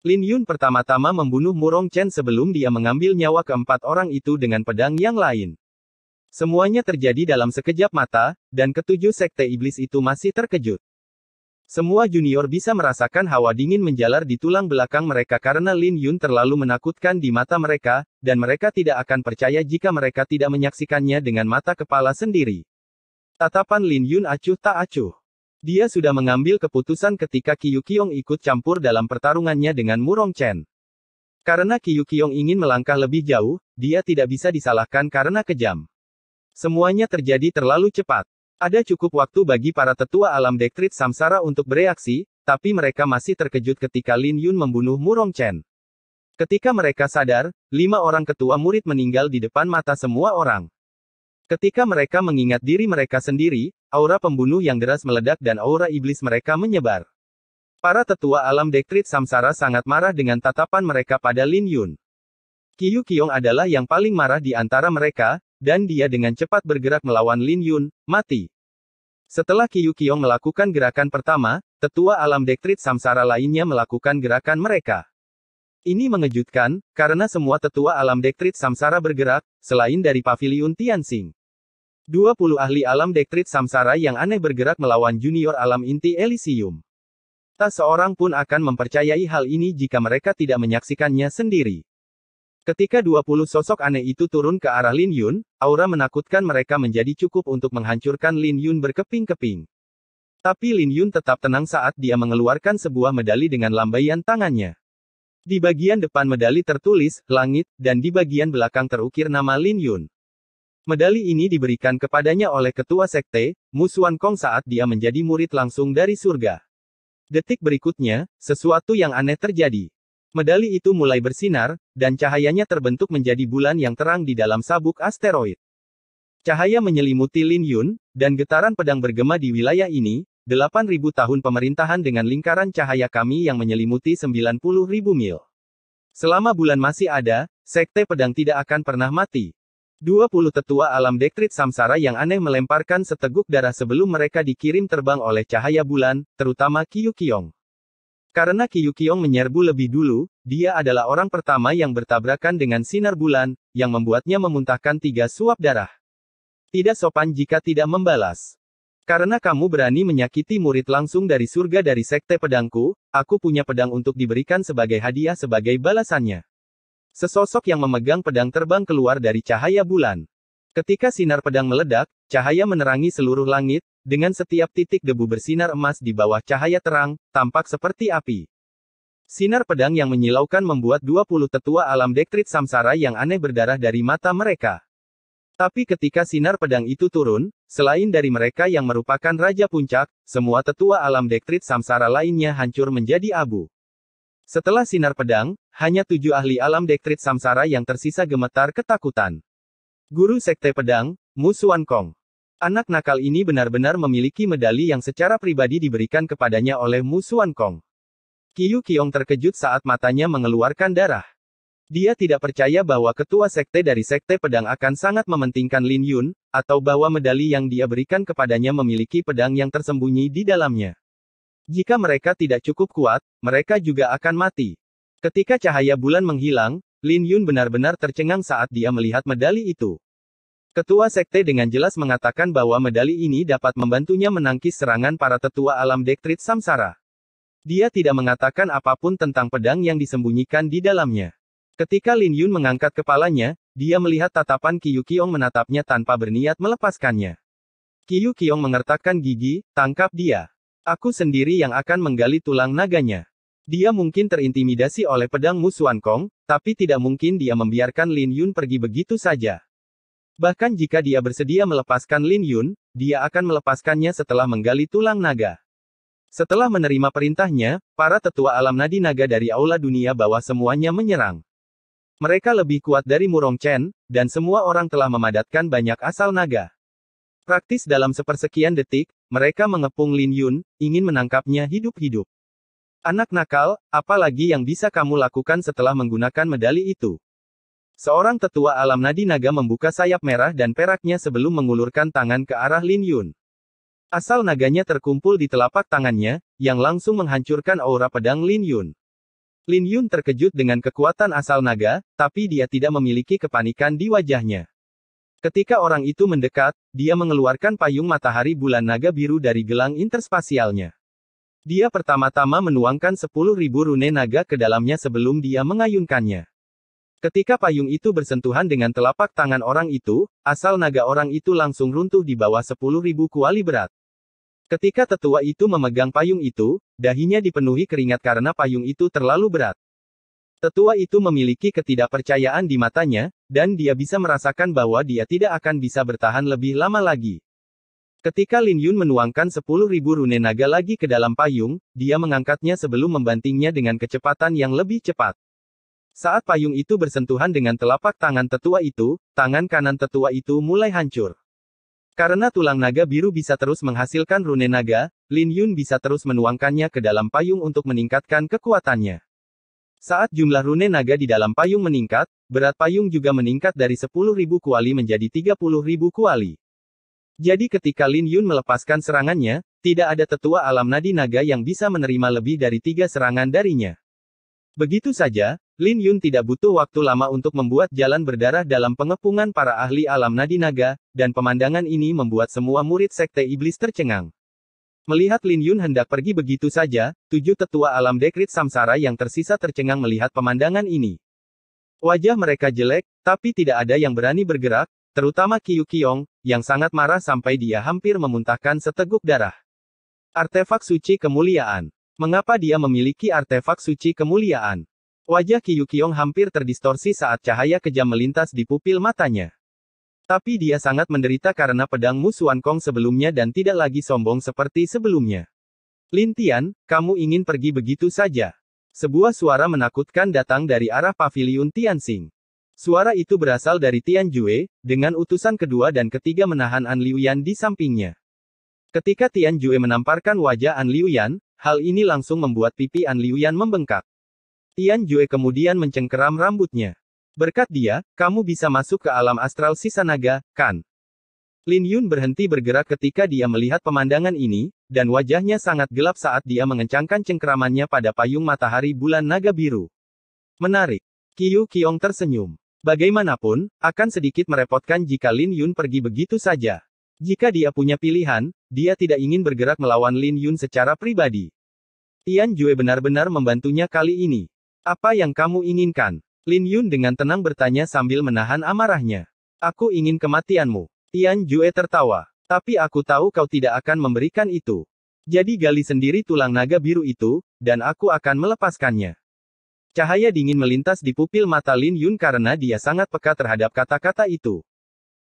Lin Yun pertama-tama membunuh Murong Chen sebelum dia mengambil nyawa keempat orang itu dengan pedang yang lain. Semuanya terjadi dalam sekejap mata, dan ketujuh sekte iblis itu masih terkejut. Semua junior bisa merasakan hawa dingin menjalar di tulang belakang mereka karena Lin Yun terlalu menakutkan di mata mereka, dan mereka tidak akan percaya jika mereka tidak menyaksikannya dengan mata kepala sendiri. Tatapan Lin Yun acuh tak acuh. Dia sudah mengambil keputusan ketika Kiyu Kiong ikut campur dalam pertarungannya dengan Murong Chen. Karena Kiyu Kiong ingin melangkah lebih jauh, dia tidak bisa disalahkan karena kejam. Semuanya terjadi terlalu cepat. Ada cukup waktu bagi para tetua alam Dektrit Samsara untuk bereaksi, tapi mereka masih terkejut ketika Lin Yun membunuh Murong Chen. Ketika mereka sadar, lima orang ketua murid meninggal di depan mata semua orang. Ketika mereka mengingat diri mereka sendiri, aura pembunuh yang deras meledak dan aura iblis mereka menyebar. Para tetua alam Dektrit Samsara sangat marah dengan tatapan mereka pada Lin Yun. Kiyu Kiong adalah yang paling marah di antara mereka, dan dia dengan cepat bergerak melawan Lin Yun, mati. Setelah Qiyu Qiong melakukan gerakan pertama, tetua alam dektrit samsara lainnya melakukan gerakan mereka. Ini mengejutkan, karena semua tetua alam dektrit samsara bergerak, selain dari pavilion Tianxing. 20 ahli alam dektrit samsara yang aneh bergerak melawan junior alam inti Elysium. Tak seorang pun akan mempercayai hal ini jika mereka tidak menyaksikannya sendiri. Ketika 20 sosok aneh itu turun ke arah Lin Yun, aura menakutkan mereka menjadi cukup untuk menghancurkan Lin Yun berkeping-keping. Tapi Lin Yun tetap tenang saat dia mengeluarkan sebuah medali dengan lambaian tangannya. Di bagian depan medali tertulis, langit, dan di bagian belakang terukir nama Lin Yun. Medali ini diberikan kepadanya oleh ketua sekte, Mu Kong saat dia menjadi murid langsung dari surga. Detik berikutnya, sesuatu yang aneh terjadi. Medali itu mulai bersinar, dan cahayanya terbentuk menjadi bulan yang terang di dalam sabuk asteroid. Cahaya menyelimuti Lin Yun, dan getaran pedang bergema di wilayah ini, 8.000 tahun pemerintahan dengan lingkaran cahaya kami yang menyelimuti 90.000 mil. Selama bulan masih ada, sekte pedang tidak akan pernah mati. 20 tetua alam dekrit samsara yang aneh melemparkan seteguk darah sebelum mereka dikirim terbang oleh cahaya bulan, terutama Kiyu Kiong. Karena Kyukyong menyerbu lebih dulu, dia adalah orang pertama yang bertabrakan dengan sinar bulan, yang membuatnya memuntahkan tiga suap darah. Tidak sopan jika tidak membalas. Karena kamu berani menyakiti murid langsung dari surga dari sekte pedangku, aku punya pedang untuk diberikan sebagai hadiah sebagai balasannya. Sesosok yang memegang pedang terbang keluar dari cahaya bulan. Ketika sinar pedang meledak, cahaya menerangi seluruh langit, dengan setiap titik debu bersinar emas di bawah cahaya terang, tampak seperti api. Sinar pedang yang menyilaukan membuat 20 tetua alam dektrit samsara yang aneh berdarah dari mata mereka. Tapi ketika sinar pedang itu turun, selain dari mereka yang merupakan Raja Puncak, semua tetua alam dektrit samsara lainnya hancur menjadi abu. Setelah sinar pedang, hanya tujuh ahli alam dektrit samsara yang tersisa gemetar ketakutan. Guru Sekte Pedang, Musuan Kong. Anak nakal ini benar-benar memiliki medali yang secara pribadi diberikan kepadanya oleh Mu Kong. Kiyu Qiong terkejut saat matanya mengeluarkan darah. Dia tidak percaya bahwa ketua sekte dari sekte pedang akan sangat mementingkan Lin Yun, atau bahwa medali yang dia berikan kepadanya memiliki pedang yang tersembunyi di dalamnya. Jika mereka tidak cukup kuat, mereka juga akan mati. Ketika cahaya bulan menghilang, Lin Yun benar-benar tercengang saat dia melihat medali itu. Ketua Sekte dengan jelas mengatakan bahwa medali ini dapat membantunya menangkis serangan para tetua alam Dektrit Samsara. Dia tidak mengatakan apapun tentang pedang yang disembunyikan di dalamnya. Ketika Lin Yun mengangkat kepalanya, dia melihat tatapan Kiyu Kiong menatapnya tanpa berniat melepaskannya. Kiyu Kiong mengertakkan gigi, tangkap dia. Aku sendiri yang akan menggali tulang naganya. Dia mungkin terintimidasi oleh pedang musuhan Kong, tapi tidak mungkin dia membiarkan Lin Yun pergi begitu saja. Bahkan jika dia bersedia melepaskan Lin Yun, dia akan melepaskannya setelah menggali tulang naga. Setelah menerima perintahnya, para tetua alam nadi naga dari aula dunia bawah semuanya menyerang. Mereka lebih kuat dari Murong Chen, dan semua orang telah memadatkan banyak asal naga. Praktis dalam sepersekian detik, mereka mengepung Lin Yun, ingin menangkapnya hidup-hidup. Anak nakal, apalagi yang bisa kamu lakukan setelah menggunakan medali itu? Seorang tetua alam nadi naga membuka sayap merah dan peraknya sebelum mengulurkan tangan ke arah Lin Yun. Asal naganya terkumpul di telapak tangannya, yang langsung menghancurkan aura pedang Lin Yun. Lin Yun terkejut dengan kekuatan asal naga, tapi dia tidak memiliki kepanikan di wajahnya. Ketika orang itu mendekat, dia mengeluarkan payung matahari bulan naga biru dari gelang interspasialnya. Dia pertama-tama menuangkan 10.000 rune naga ke dalamnya sebelum dia mengayunkannya. Ketika payung itu bersentuhan dengan telapak tangan orang itu, asal naga orang itu langsung runtuh di bawah sepuluh ribu kuali berat. Ketika tetua itu memegang payung itu, dahinya dipenuhi keringat karena payung itu terlalu berat. Tetua itu memiliki ketidakpercayaan di matanya, dan dia bisa merasakan bahwa dia tidak akan bisa bertahan lebih lama lagi. Ketika Lin Yun menuangkan sepuluh ribu rune naga lagi ke dalam payung, dia mengangkatnya sebelum membantingnya dengan kecepatan yang lebih cepat. Saat payung itu bersentuhan dengan telapak tangan tetua itu, tangan kanan tetua itu mulai hancur. Karena tulang naga biru bisa terus menghasilkan rune naga, Lin Yun bisa terus menuangkannya ke dalam payung untuk meningkatkan kekuatannya. Saat jumlah rune naga di dalam payung meningkat, berat payung juga meningkat dari 10.000 kuali menjadi 30.000 kuali. Jadi ketika Lin Yun melepaskan serangannya, tidak ada tetua alam nadi naga yang bisa menerima lebih dari tiga serangan darinya. Begitu saja, Lin Yun tidak butuh waktu lama untuk membuat jalan berdarah dalam pengepungan para ahli alam nadi naga, dan pemandangan ini membuat semua murid sekte iblis tercengang. Melihat Lin Yun hendak pergi begitu saja, tujuh tetua alam dekrit samsara yang tersisa tercengang melihat pemandangan ini. Wajah mereka jelek, tapi tidak ada yang berani bergerak, terutama Kiyu Kiong, yang sangat marah sampai dia hampir memuntahkan seteguk darah. Artefak suci kemuliaan. Mengapa dia memiliki artefak suci kemuliaan? Wajah Kyukyong hampir terdistorsi saat cahaya kejam melintas di pupil matanya. Tapi dia sangat menderita karena pedang musuhan Kong sebelumnya dan tidak lagi sombong seperti sebelumnya. Lintian, kamu ingin pergi begitu saja. Sebuah suara menakutkan datang dari arah pavilion Tianxing. Suara itu berasal dari Tian Jue, dengan utusan kedua dan ketiga menahan An Liuyan di sampingnya. Ketika Tian Jue menamparkan wajah An Liuyan, hal ini langsung membuat pipi An Liuyan membengkak. Tian Jue kemudian mencengkeram rambutnya. Berkat dia, kamu bisa masuk ke alam astral sisa naga, kan? Lin Yun berhenti bergerak ketika dia melihat pemandangan ini, dan wajahnya sangat gelap saat dia mengencangkan cengkeramannya pada payung matahari bulan naga biru. Menarik. Kiyu Kiong tersenyum. Bagaimanapun, akan sedikit merepotkan jika Lin Yun pergi begitu saja. Jika dia punya pilihan, dia tidak ingin bergerak melawan Lin Yun secara pribadi. Tian Jue benar-benar membantunya kali ini. Apa yang kamu inginkan? Lin Yun dengan tenang bertanya sambil menahan amarahnya. Aku ingin kematianmu. Tian Jue tertawa. Tapi aku tahu kau tidak akan memberikan itu. Jadi gali sendiri tulang naga biru itu, dan aku akan melepaskannya. Cahaya dingin melintas di pupil mata Lin Yun karena dia sangat peka terhadap kata-kata itu.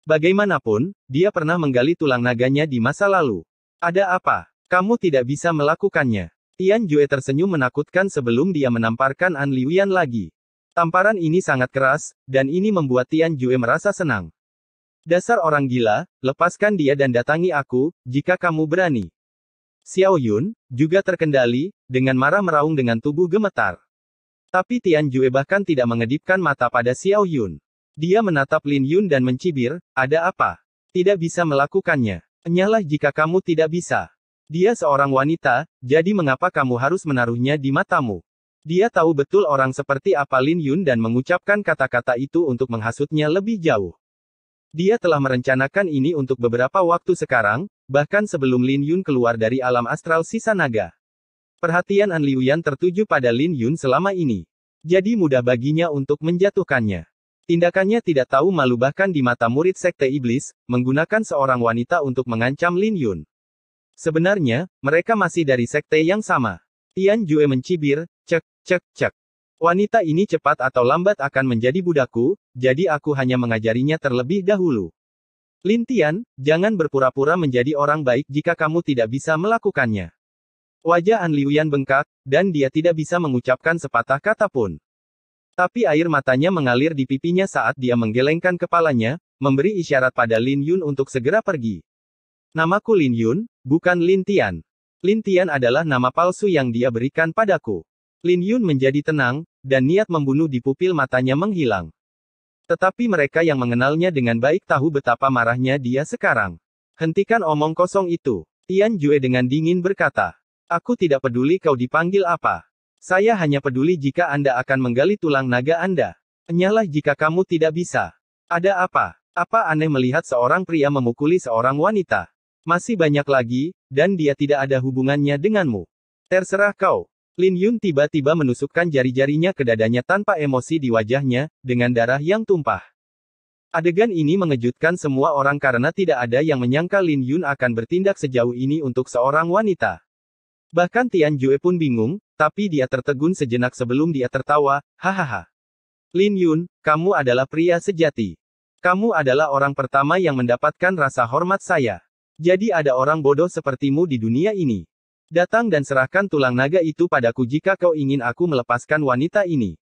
Bagaimanapun, dia pernah menggali tulang naganya di masa lalu. Ada apa? Kamu tidak bisa melakukannya. Tian Jue tersenyum menakutkan sebelum dia menamparkan An Liwian lagi. Tamparan ini sangat keras, dan ini membuat Tian Jue merasa senang. Dasar orang gila, lepaskan dia dan datangi aku, jika kamu berani. Xiao Yun, juga terkendali, dengan marah meraung dengan tubuh gemetar. Tapi Tian Jue bahkan tidak mengedipkan mata pada Xiao Yun. Dia menatap Lin Yun dan mencibir, ada apa? Tidak bisa melakukannya. Enyalah jika kamu tidak bisa. Dia seorang wanita, jadi mengapa kamu harus menaruhnya di matamu? Dia tahu betul orang seperti apa Lin Yun dan mengucapkan kata-kata itu untuk menghasutnya lebih jauh. Dia telah merencanakan ini untuk beberapa waktu sekarang, bahkan sebelum Lin Yun keluar dari alam astral sisa naga. Perhatian An Liuyan tertuju pada Lin Yun selama ini. Jadi mudah baginya untuk menjatuhkannya. Tindakannya tidak tahu malu bahkan di mata murid sekte iblis, menggunakan seorang wanita untuk mengancam Lin Yun. Sebenarnya, mereka masih dari sekte yang sama. Tian Jue mencibir, cek, cek, cek. Wanita ini cepat atau lambat akan menjadi budakku, jadi aku hanya mengajarinya terlebih dahulu. Lin Tian, jangan berpura-pura menjadi orang baik jika kamu tidak bisa melakukannya. Wajah An Liuyan bengkak, dan dia tidak bisa mengucapkan sepatah kata pun. Tapi air matanya mengalir di pipinya saat dia menggelengkan kepalanya, memberi isyarat pada Lin Yun untuk segera pergi. Namaku Lin Yun, bukan Lin Tian. Lin Tian adalah nama palsu yang dia berikan padaku. Lin Yun menjadi tenang, dan niat membunuh di pupil matanya menghilang. Tetapi mereka yang mengenalnya dengan baik tahu betapa marahnya dia sekarang. Hentikan omong kosong itu. Tian Jue dengan dingin berkata. Aku tidak peduli kau dipanggil apa. Saya hanya peduli jika Anda akan menggali tulang naga Anda. Enyahlah jika kamu tidak bisa. Ada apa? Apa aneh melihat seorang pria memukuli seorang wanita? Masih banyak lagi, dan dia tidak ada hubungannya denganmu. Terserah kau. Lin Yun tiba-tiba menusukkan jari-jarinya ke dadanya tanpa emosi di wajahnya, dengan darah yang tumpah. Adegan ini mengejutkan semua orang karena tidak ada yang menyangka Lin Yun akan bertindak sejauh ini untuk seorang wanita. Bahkan Tian Jue pun bingung, tapi dia tertegun sejenak sebelum dia tertawa, hahaha. Lin Yun, kamu adalah pria sejati. Kamu adalah orang pertama yang mendapatkan rasa hormat saya. Jadi ada orang bodoh sepertimu di dunia ini. Datang dan serahkan tulang naga itu padaku jika kau ingin aku melepaskan wanita ini.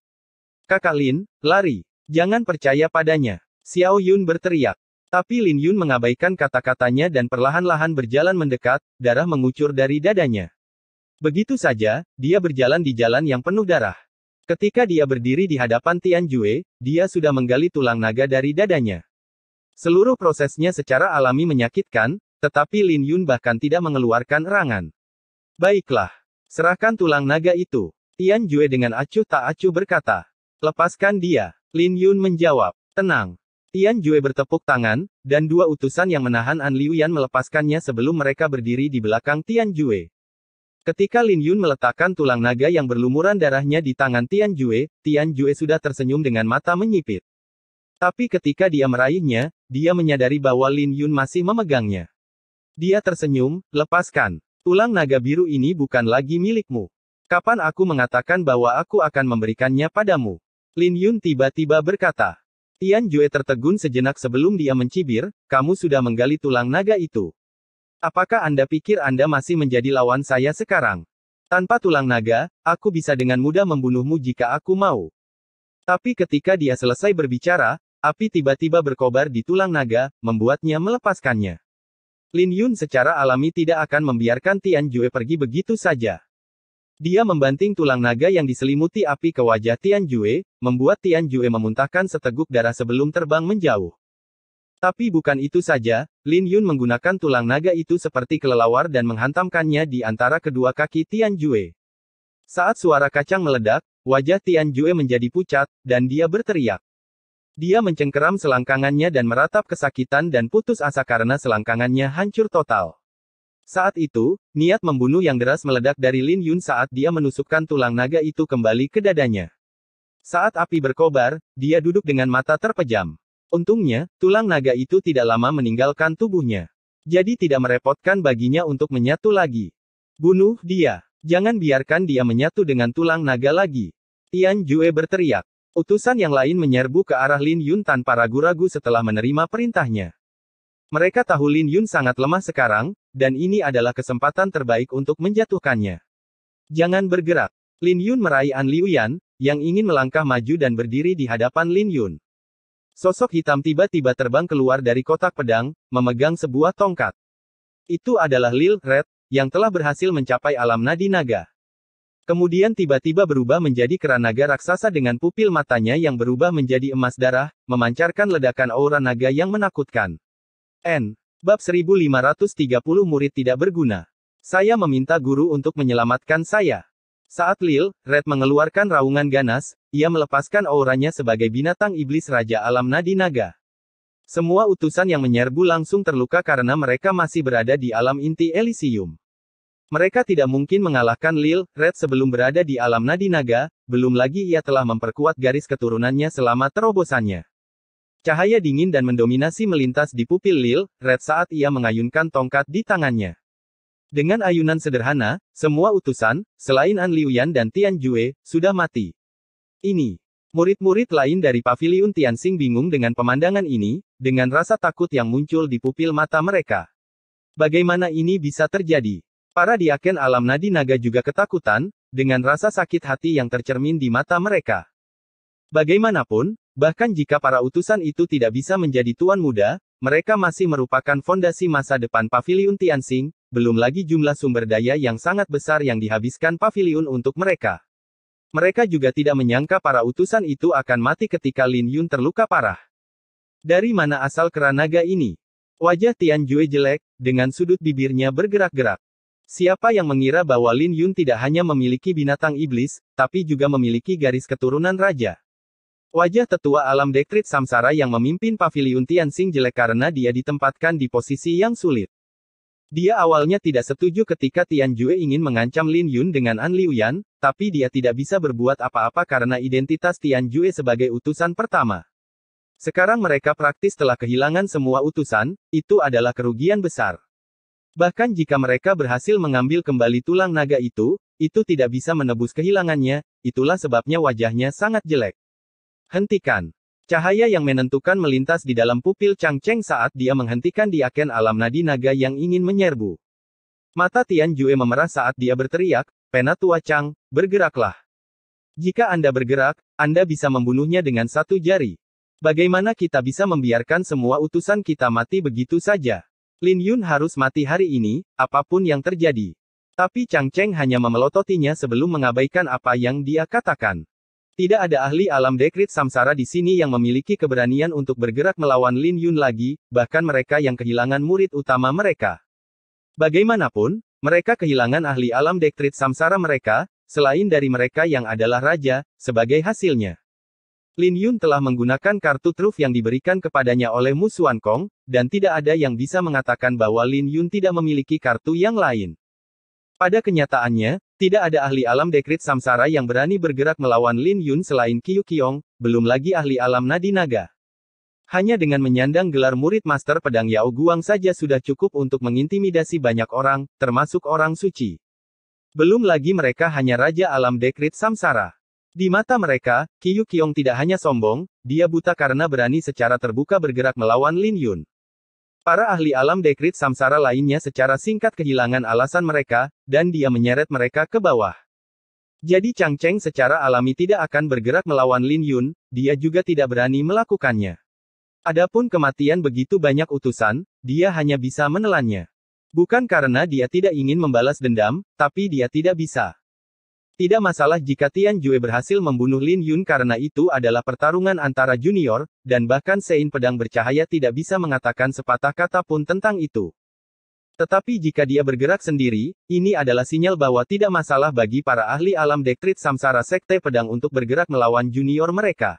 Kakak Lin, lari. Jangan percaya padanya. Xiao Yun berteriak. Tapi Lin Yun mengabaikan kata-katanya dan perlahan-lahan berjalan mendekat, darah mengucur dari dadanya. Begitu saja, dia berjalan di jalan yang penuh darah. Ketika dia berdiri di hadapan Tian Jue, dia sudah menggali tulang naga dari dadanya. Seluruh prosesnya secara alami menyakitkan, tetapi Lin Yun bahkan tidak mengeluarkan erangan. Baiklah. Serahkan tulang naga itu. Tian Jue dengan acuh tak acuh berkata. Lepaskan dia. Lin Yun menjawab. Tenang. Tian Jue bertepuk tangan, dan dua utusan yang menahan An Liuyan melepaskannya sebelum mereka berdiri di belakang Tian Jue. Ketika Lin Yun meletakkan tulang naga yang berlumuran darahnya di tangan Tian Jue, Tian Jue sudah tersenyum dengan mata menyipit. Tapi ketika dia meraihnya, dia menyadari bahwa Lin Yun masih memegangnya. Dia tersenyum, lepaskan. Tulang naga biru ini bukan lagi milikmu. Kapan aku mengatakan bahwa aku akan memberikannya padamu? Lin Yun tiba-tiba berkata. Tian Jue tertegun sejenak sebelum dia mencibir, kamu sudah menggali tulang naga itu. Apakah Anda pikir Anda masih menjadi lawan saya sekarang? Tanpa tulang naga, aku bisa dengan mudah membunuhmu jika aku mau. Tapi ketika dia selesai berbicara, api tiba-tiba berkobar di tulang naga, membuatnya melepaskannya. Lin Yun secara alami tidak akan membiarkan Tian Jue pergi begitu saja. Dia membanting tulang naga yang diselimuti api ke wajah Tian Jue, membuat Tian Jue memuntahkan seteguk darah sebelum terbang menjauh. Tapi bukan itu saja, Lin Yun menggunakan tulang naga itu seperti kelelawar dan menghantamkannya di antara kedua kaki Tian Jue. Saat suara kacang meledak, wajah Tian Jue menjadi pucat, dan dia berteriak. Dia mencengkeram selangkangannya dan meratap kesakitan dan putus asa karena selangkangannya hancur total. Saat itu, niat membunuh yang deras meledak dari Lin Yun saat dia menusukkan tulang naga itu kembali ke dadanya. Saat api berkobar, dia duduk dengan mata terpejam. Untungnya, tulang naga itu tidak lama meninggalkan tubuhnya. Jadi tidak merepotkan baginya untuk menyatu lagi. Bunuh dia. Jangan biarkan dia menyatu dengan tulang naga lagi. Tian Jue berteriak. Utusan yang lain menyerbu ke arah Lin Yun tanpa ragu-ragu setelah menerima perintahnya. Mereka tahu Lin Yun sangat lemah sekarang, dan ini adalah kesempatan terbaik untuk menjatuhkannya. Jangan bergerak. Lin Yun meraih An Liuyan, yang ingin melangkah maju dan berdiri di hadapan Lin Yun. Sosok hitam tiba-tiba terbang keluar dari kotak pedang, memegang sebuah tongkat. Itu adalah Lil Red, yang telah berhasil mencapai alam nadi naga. Kemudian tiba-tiba berubah menjadi keranaga raksasa dengan pupil matanya yang berubah menjadi emas darah, memancarkan ledakan aura naga yang menakutkan. N. Bab 1530 murid tidak berguna. Saya meminta guru untuk menyelamatkan saya. Saat Lil, Red mengeluarkan raungan ganas, ia melepaskan auranya sebagai binatang iblis Raja Alam Nadi Naga. Semua utusan yang menyerbu langsung terluka karena mereka masih berada di alam inti Elysium. Mereka tidak mungkin mengalahkan Lil Red sebelum berada di alam nadi naga, belum lagi ia telah memperkuat garis keturunannya selama terobosannya. Cahaya dingin dan mendominasi melintas di pupil Lil Red saat ia mengayunkan tongkat di tangannya. Dengan ayunan sederhana, semua utusan, selain An Liuyan dan Tian Jue, sudah mati. Ini. Murid-murid lain dari Paviliun Tianxing bingung dengan pemandangan ini, dengan rasa takut yang muncul di pupil mata mereka. Bagaimana ini bisa terjadi? Para diaken alam nadi naga juga ketakutan, dengan rasa sakit hati yang tercermin di mata mereka. Bagaimanapun, bahkan jika para utusan itu tidak bisa menjadi tuan muda, mereka masih merupakan fondasi masa depan Paviliun Tianxing, belum lagi jumlah sumber daya yang sangat besar yang dihabiskan paviliun untuk mereka. Mereka juga tidak menyangka para utusan itu akan mati ketika Lin Yun terluka parah. Dari mana asal keranaga ini? Wajah Tian Jue jelek, dengan sudut bibirnya bergerak-gerak. Siapa yang mengira bahwa Lin Yun tidak hanya memiliki binatang iblis, tapi juga memiliki garis keturunan raja? Wajah tetua alam Dekrit Samsara yang memimpin pavilion Tianxing jelek karena dia ditempatkan di posisi yang sulit. Dia awalnya tidak setuju ketika Tian Jue ingin mengancam Lin Yun dengan An Liuyan, tapi dia tidak bisa berbuat apa-apa karena identitas Tian Jue sebagai utusan pertama. Sekarang mereka praktis telah kehilangan semua utusan, itu adalah kerugian besar. Bahkan jika mereka berhasil mengambil kembali tulang naga itu, itu tidak bisa menebus kehilangannya, itulah sebabnya wajahnya sangat jelek. Hentikan. Cahaya yang menentukan melintas di dalam pupil Chang Cheng saat dia menghentikan diaken alam nadi naga yang ingin menyerbu. Mata Tian Jue memerah saat dia berteriak, Penatua Chang, bergeraklah. Jika Anda bergerak, Anda bisa membunuhnya dengan satu jari. Bagaimana kita bisa membiarkan semua utusan kita mati begitu saja? Lin Yun harus mati hari ini, apapun yang terjadi. Tapi Chang Cheng hanya memelototinya sebelum mengabaikan apa yang dia katakan. Tidak ada ahli alam dekrit samsara di sini yang memiliki keberanian untuk bergerak melawan Lin Yun lagi, bahkan mereka yang kehilangan murid utama mereka. Bagaimanapun, mereka kehilangan ahli alam dekrit samsara mereka, selain dari mereka yang adalah raja, sebagai hasilnya. Lin Yun telah menggunakan kartu truf yang diberikan kepadanya oleh Mu Xuan Kong, dan tidak ada yang bisa mengatakan bahwa Lin Yun tidak memiliki kartu yang lain. Pada kenyataannya, tidak ada ahli alam dekrit samsara yang berani bergerak melawan Lin Yun selain Qiu Qiong, belum lagi ahli alam nadi naga. Hanya dengan menyandang gelar murid master pedang Yao Guang saja sudah cukup untuk mengintimidasi banyak orang, termasuk orang suci. Belum lagi mereka hanya raja alam dekrit samsara. Di mata mereka, Kiyu Kiong tidak hanya sombong, dia buta karena berani secara terbuka bergerak melawan Lin Yun. Para ahli alam dekrit samsara lainnya secara singkat kehilangan alasan mereka, dan dia menyeret mereka ke bawah. Jadi Chang Cheng secara alami tidak akan bergerak melawan Lin Yun, dia juga tidak berani melakukannya. Adapun kematian begitu banyak utusan, dia hanya bisa menelannya. Bukan karena dia tidak ingin membalas dendam, tapi dia tidak bisa. Tidak masalah jika Tian Jue berhasil membunuh Lin Yun karena itu adalah pertarungan antara junior, dan bahkan Sein Pedang Bercahaya tidak bisa mengatakan sepatah kata pun tentang itu. Tetapi jika dia bergerak sendiri, ini adalah sinyal bahwa tidak masalah bagi para ahli alam dektrit samsara sekte pedang untuk bergerak melawan junior mereka.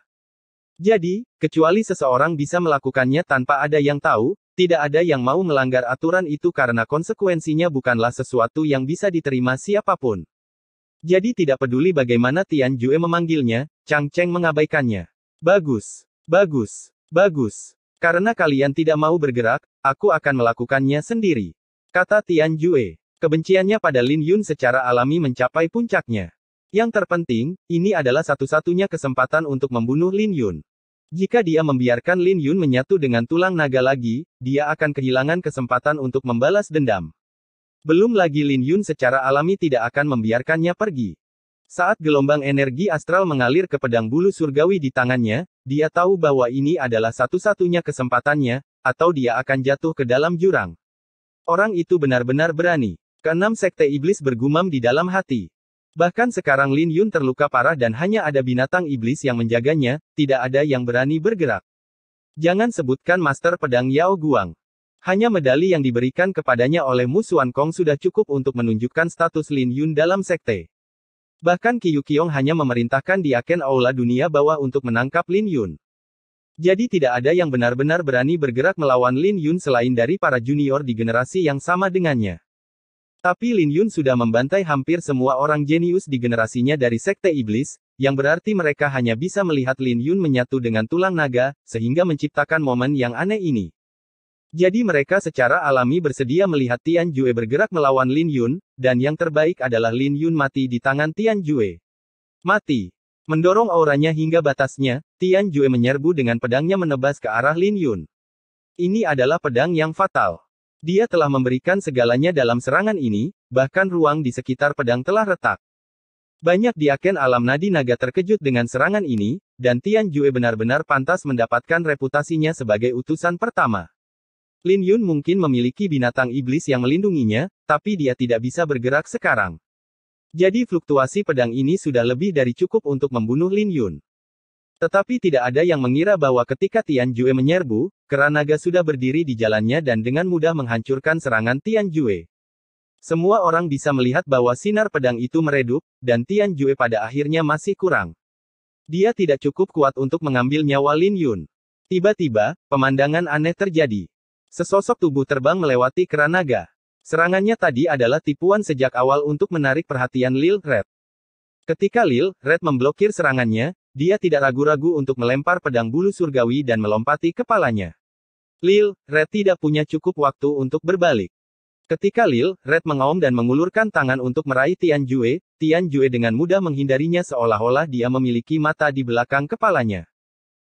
Jadi, kecuali seseorang bisa melakukannya tanpa ada yang tahu, tidak ada yang mau melanggar aturan itu karena konsekuensinya bukanlah sesuatu yang bisa diterima siapapun. Jadi tidak peduli bagaimana Tian Jue memanggilnya, Chang Cheng mengabaikannya. Bagus. Bagus. Bagus. Karena kalian tidak mau bergerak, aku akan melakukannya sendiri. Kata Tian Jue. Kebenciannya pada Lin Yun secara alami mencapai puncaknya. Yang terpenting, ini adalah satu-satunya kesempatan untuk membunuh Lin Yun. Jika dia membiarkan Lin Yun menyatu dengan tulang naga lagi, dia akan kehilangan kesempatan untuk membalas dendam. Belum lagi Lin Yun secara alami tidak akan membiarkannya pergi. Saat gelombang energi astral mengalir ke pedang bulu surgawi di tangannya, dia tahu bahwa ini adalah satu-satunya kesempatannya, atau dia akan jatuh ke dalam jurang. Orang itu benar-benar berani. Keenam sekte iblis bergumam di dalam hati. Bahkan sekarang Lin Yun terluka parah dan hanya ada binatang iblis yang menjaganya, tidak ada yang berani bergerak. Jangan sebutkan master pedang Yao Guang. Hanya medali yang diberikan kepadanya oleh Musuan Kong sudah cukup untuk menunjukkan status Lin Yun dalam sekte. Bahkan Qiyu Qiong hanya memerintahkan di Diaken Aula Dunia Bawah untuk menangkap Lin Yun. Jadi tidak ada yang benar-benar berani bergerak melawan Lin Yun selain dari para junior di generasi yang sama dengannya. Tapi Lin Yun sudah membantai hampir semua orang jenius di generasinya dari sekte iblis, yang berarti mereka hanya bisa melihat Lin Yun menyatu dengan tulang naga, sehingga menciptakan momen yang aneh ini. Jadi mereka secara alami bersedia melihat Tian Jue bergerak melawan Lin Yun, dan yang terbaik adalah Lin Yun mati di tangan Tian Jue. Mati. Mendorong auranya hingga batasnya, Tian Jue menyerbu dengan pedangnya menebas ke arah Lin Yun. Ini adalah pedang yang fatal. Dia telah memberikan segalanya dalam serangan ini, bahkan ruang di sekitar pedang telah retak. Banyak diaken alam nadi naga terkejut dengan serangan ini, dan Tian Jue benar-benar pantas mendapatkan reputasinya sebagai utusan pertama. Lin Yun mungkin memiliki binatang iblis yang melindunginya, tapi dia tidak bisa bergerak sekarang. Jadi fluktuasi pedang ini sudah lebih dari cukup untuk membunuh Lin Yun. Tetapi tidak ada yang mengira bahwa ketika Tian Jue menyerbu, Keranaga sudah berdiri di jalannya dan dengan mudah menghancurkan serangan Tian Jue. Semua orang bisa melihat bahwa sinar pedang itu meredup, dan Tian Jue pada akhirnya masih kurang. Dia tidak cukup kuat untuk mengambil nyawa Lin Yun. Tiba-tiba, pemandangan aneh terjadi. Sesosok tubuh terbang melewati naga. Serangannya tadi adalah tipuan sejak awal untuk menarik perhatian Lil Red. Ketika Lil Red memblokir serangannya, dia tidak ragu-ragu untuk melempar pedang bulu surgawi dan melompati kepalanya. Lil Red tidak punya cukup waktu untuk berbalik. Ketika Lil Red mengaum dan mengulurkan tangan untuk meraih Tian Jue, Tian Jue dengan mudah menghindarinya seolah-olah dia memiliki mata di belakang kepalanya.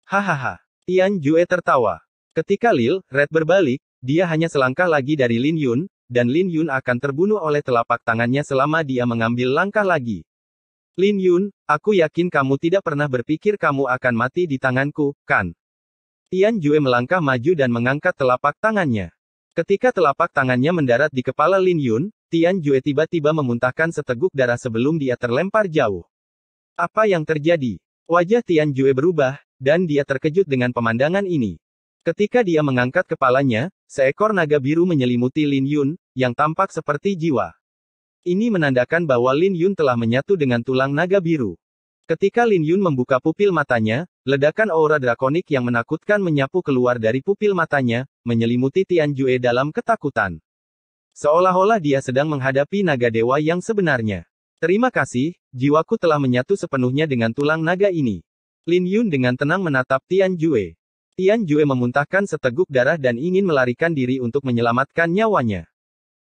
Hahaha. Tian Jue tertawa. Ketika Lil Red berbalik, dia hanya selangkah lagi dari Lin Yun, dan Lin Yun akan terbunuh oleh telapak tangannya selama dia mengambil langkah lagi. Lin Yun, aku yakin kamu tidak pernah berpikir kamu akan mati di tanganku, kan? Tian Jue melangkah maju dan mengangkat telapak tangannya. Ketika telapak tangannya mendarat di kepala Lin Yun, Tian Jue tiba-tiba memuntahkan seteguk darah sebelum dia terlempar jauh. Apa yang terjadi? Wajah Tian Jue berubah, dan dia terkejut dengan pemandangan ini. Ketika dia mengangkat kepalanya, seekor naga biru menyelimuti Lin Yun, yang tampak seperti jiwa. Ini menandakan bahwa Lin Yun telah menyatu dengan tulang naga biru. Ketika Lin Yun membuka pupil matanya, ledakan aura drakonik yang menakutkan menyapu keluar dari pupil matanya, menyelimuti Tian Jue dalam ketakutan. Seolah-olah dia sedang menghadapi naga dewa yang sebenarnya. Terima kasih, jiwaku telah menyatu sepenuhnya dengan tulang naga ini. Lin Yun dengan tenang menatap Tian Jue. Tian Jue memuntahkan seteguk darah dan ingin melarikan diri untuk menyelamatkan nyawanya.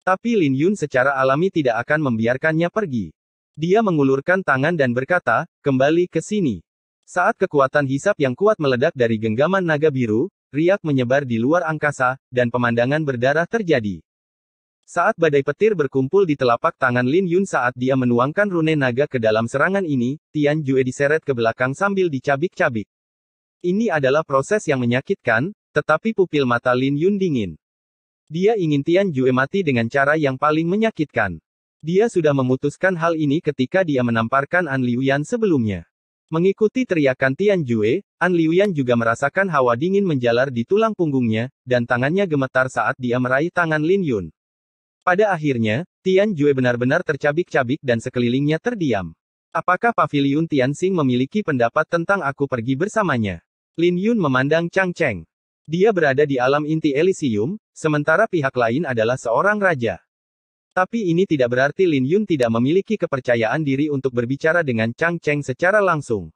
Tapi Lin Yun secara alami tidak akan membiarkannya pergi. Dia mengulurkan tangan dan berkata, kembali ke sini. Saat kekuatan hisap yang kuat meledak dari genggaman naga biru, riak menyebar di luar angkasa, dan pemandangan berdarah terjadi. Saat badai petir berkumpul di telapak tangan Lin Yun saat dia menuangkan rune naga ke dalam serangan ini, Tian Jue diseret ke belakang sambil dicabik-cabik. Ini adalah proses yang menyakitkan, tetapi pupil mata Lin Yun dingin. Dia ingin Tian Yue mati dengan cara yang paling menyakitkan. Dia sudah memutuskan hal ini ketika dia menamparkan An Liuyan sebelumnya. Mengikuti teriakan Tian Yue, An Liuyan juga merasakan hawa dingin menjalar di tulang punggungnya, dan tangannya gemetar saat dia meraih tangan Lin Yun. Pada akhirnya, Tian Yue benar-benar tercabik-cabik dan sekelilingnya terdiam. Apakah pavilion Tian Xing memiliki pendapat tentang aku pergi bersamanya? Lin Yun memandang Chang Cheng. Dia berada di alam inti Elysium, sementara pihak lain adalah seorang raja. Tapi ini tidak berarti Lin Yun tidak memiliki kepercayaan diri untuk berbicara dengan Chang Cheng secara langsung.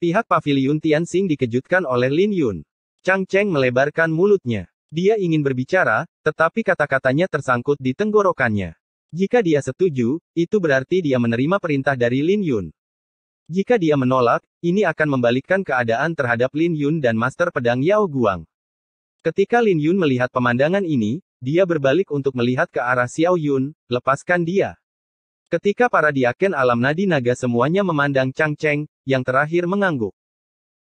Pihak Paviliun Tianxing dikejutkan oleh Lin Yun. Chang Cheng melebarkan mulutnya. Dia ingin berbicara, tetapi kata-katanya tersangkut di tenggorokannya. Jika dia setuju, itu berarti dia menerima perintah dari Lin Yun. Jika dia menolak, ini akan membalikkan keadaan terhadap Lin Yun dan Master Pedang Yao Guang. Ketika Lin Yun melihat pemandangan ini, dia berbalik untuk melihat ke arah Xiao Yun, lepaskan dia. Ketika para diaken alam nadi naga semuanya memandang Chang Cheng, yang terakhir mengangguk.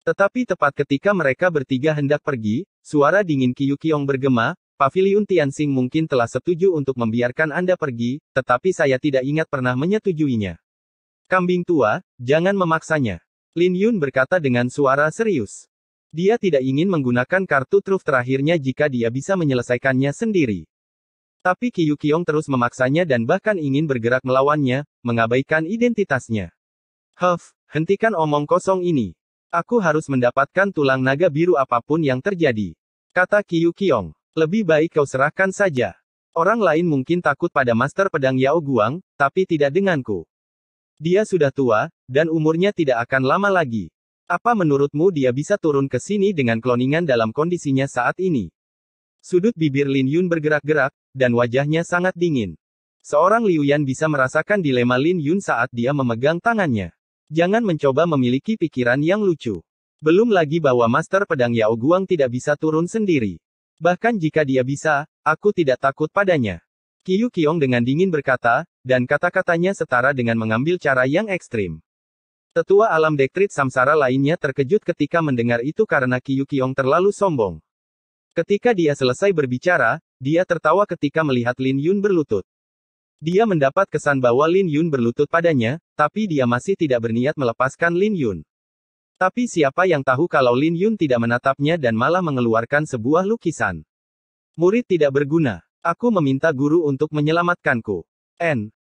Tetapi tepat ketika mereka bertiga hendak pergi, suara dingin Qiu Qiong bergema, Paviliun Tianxing mungkin telah setuju untuk membiarkan Anda pergi, tetapi saya tidak ingat pernah menyetujuinya. Kambing tua, jangan memaksanya. Lin Yun berkata dengan suara serius. Dia tidak ingin menggunakan kartu truf terakhirnya jika dia bisa menyelesaikannya sendiri. Tapi Kiyu Kyong terus memaksanya dan bahkan ingin bergerak melawannya, mengabaikan identitasnya. Huff, hentikan omong kosong ini. Aku harus mendapatkan tulang naga biru apapun yang terjadi. Kata Kiyu Kyong. Lebih baik kau serahkan saja. Orang lain mungkin takut pada master pedang Yao Guang, tapi tidak denganku. Dia sudah tua, dan umurnya tidak akan lama lagi. Apa menurutmu dia bisa turun ke sini dengan kloningan dalam kondisinya saat ini? Sudut bibir Lin Yun bergerak-gerak, dan wajahnya sangat dingin. Seorang Liu Yan bisa merasakan dilema Lin Yun saat dia memegang tangannya. Jangan mencoba memiliki pikiran yang lucu. Belum lagi bahwa Master Pedang Yao Guang tidak bisa turun sendiri. Bahkan jika dia bisa, aku tidak takut padanya. Kiyu Kiong dengan dingin berkata, dan kata-katanya setara dengan mengambil cara yang ekstrim. Tetua alam Dektrit Samsara lainnya terkejut ketika mendengar itu karena Kiyu Kiong terlalu sombong. Ketika dia selesai berbicara, dia tertawa ketika melihat Lin Yun berlutut. Dia mendapat kesan bahwa Lin Yun berlutut padanya, tapi dia masih tidak berniat melepaskan Lin Yun. Tapi siapa yang tahu kalau Lin Yun tidak menatapnya dan malah mengeluarkan sebuah lukisan? Murid tidak berguna. Aku meminta guru untuk menyelamatkanku. N.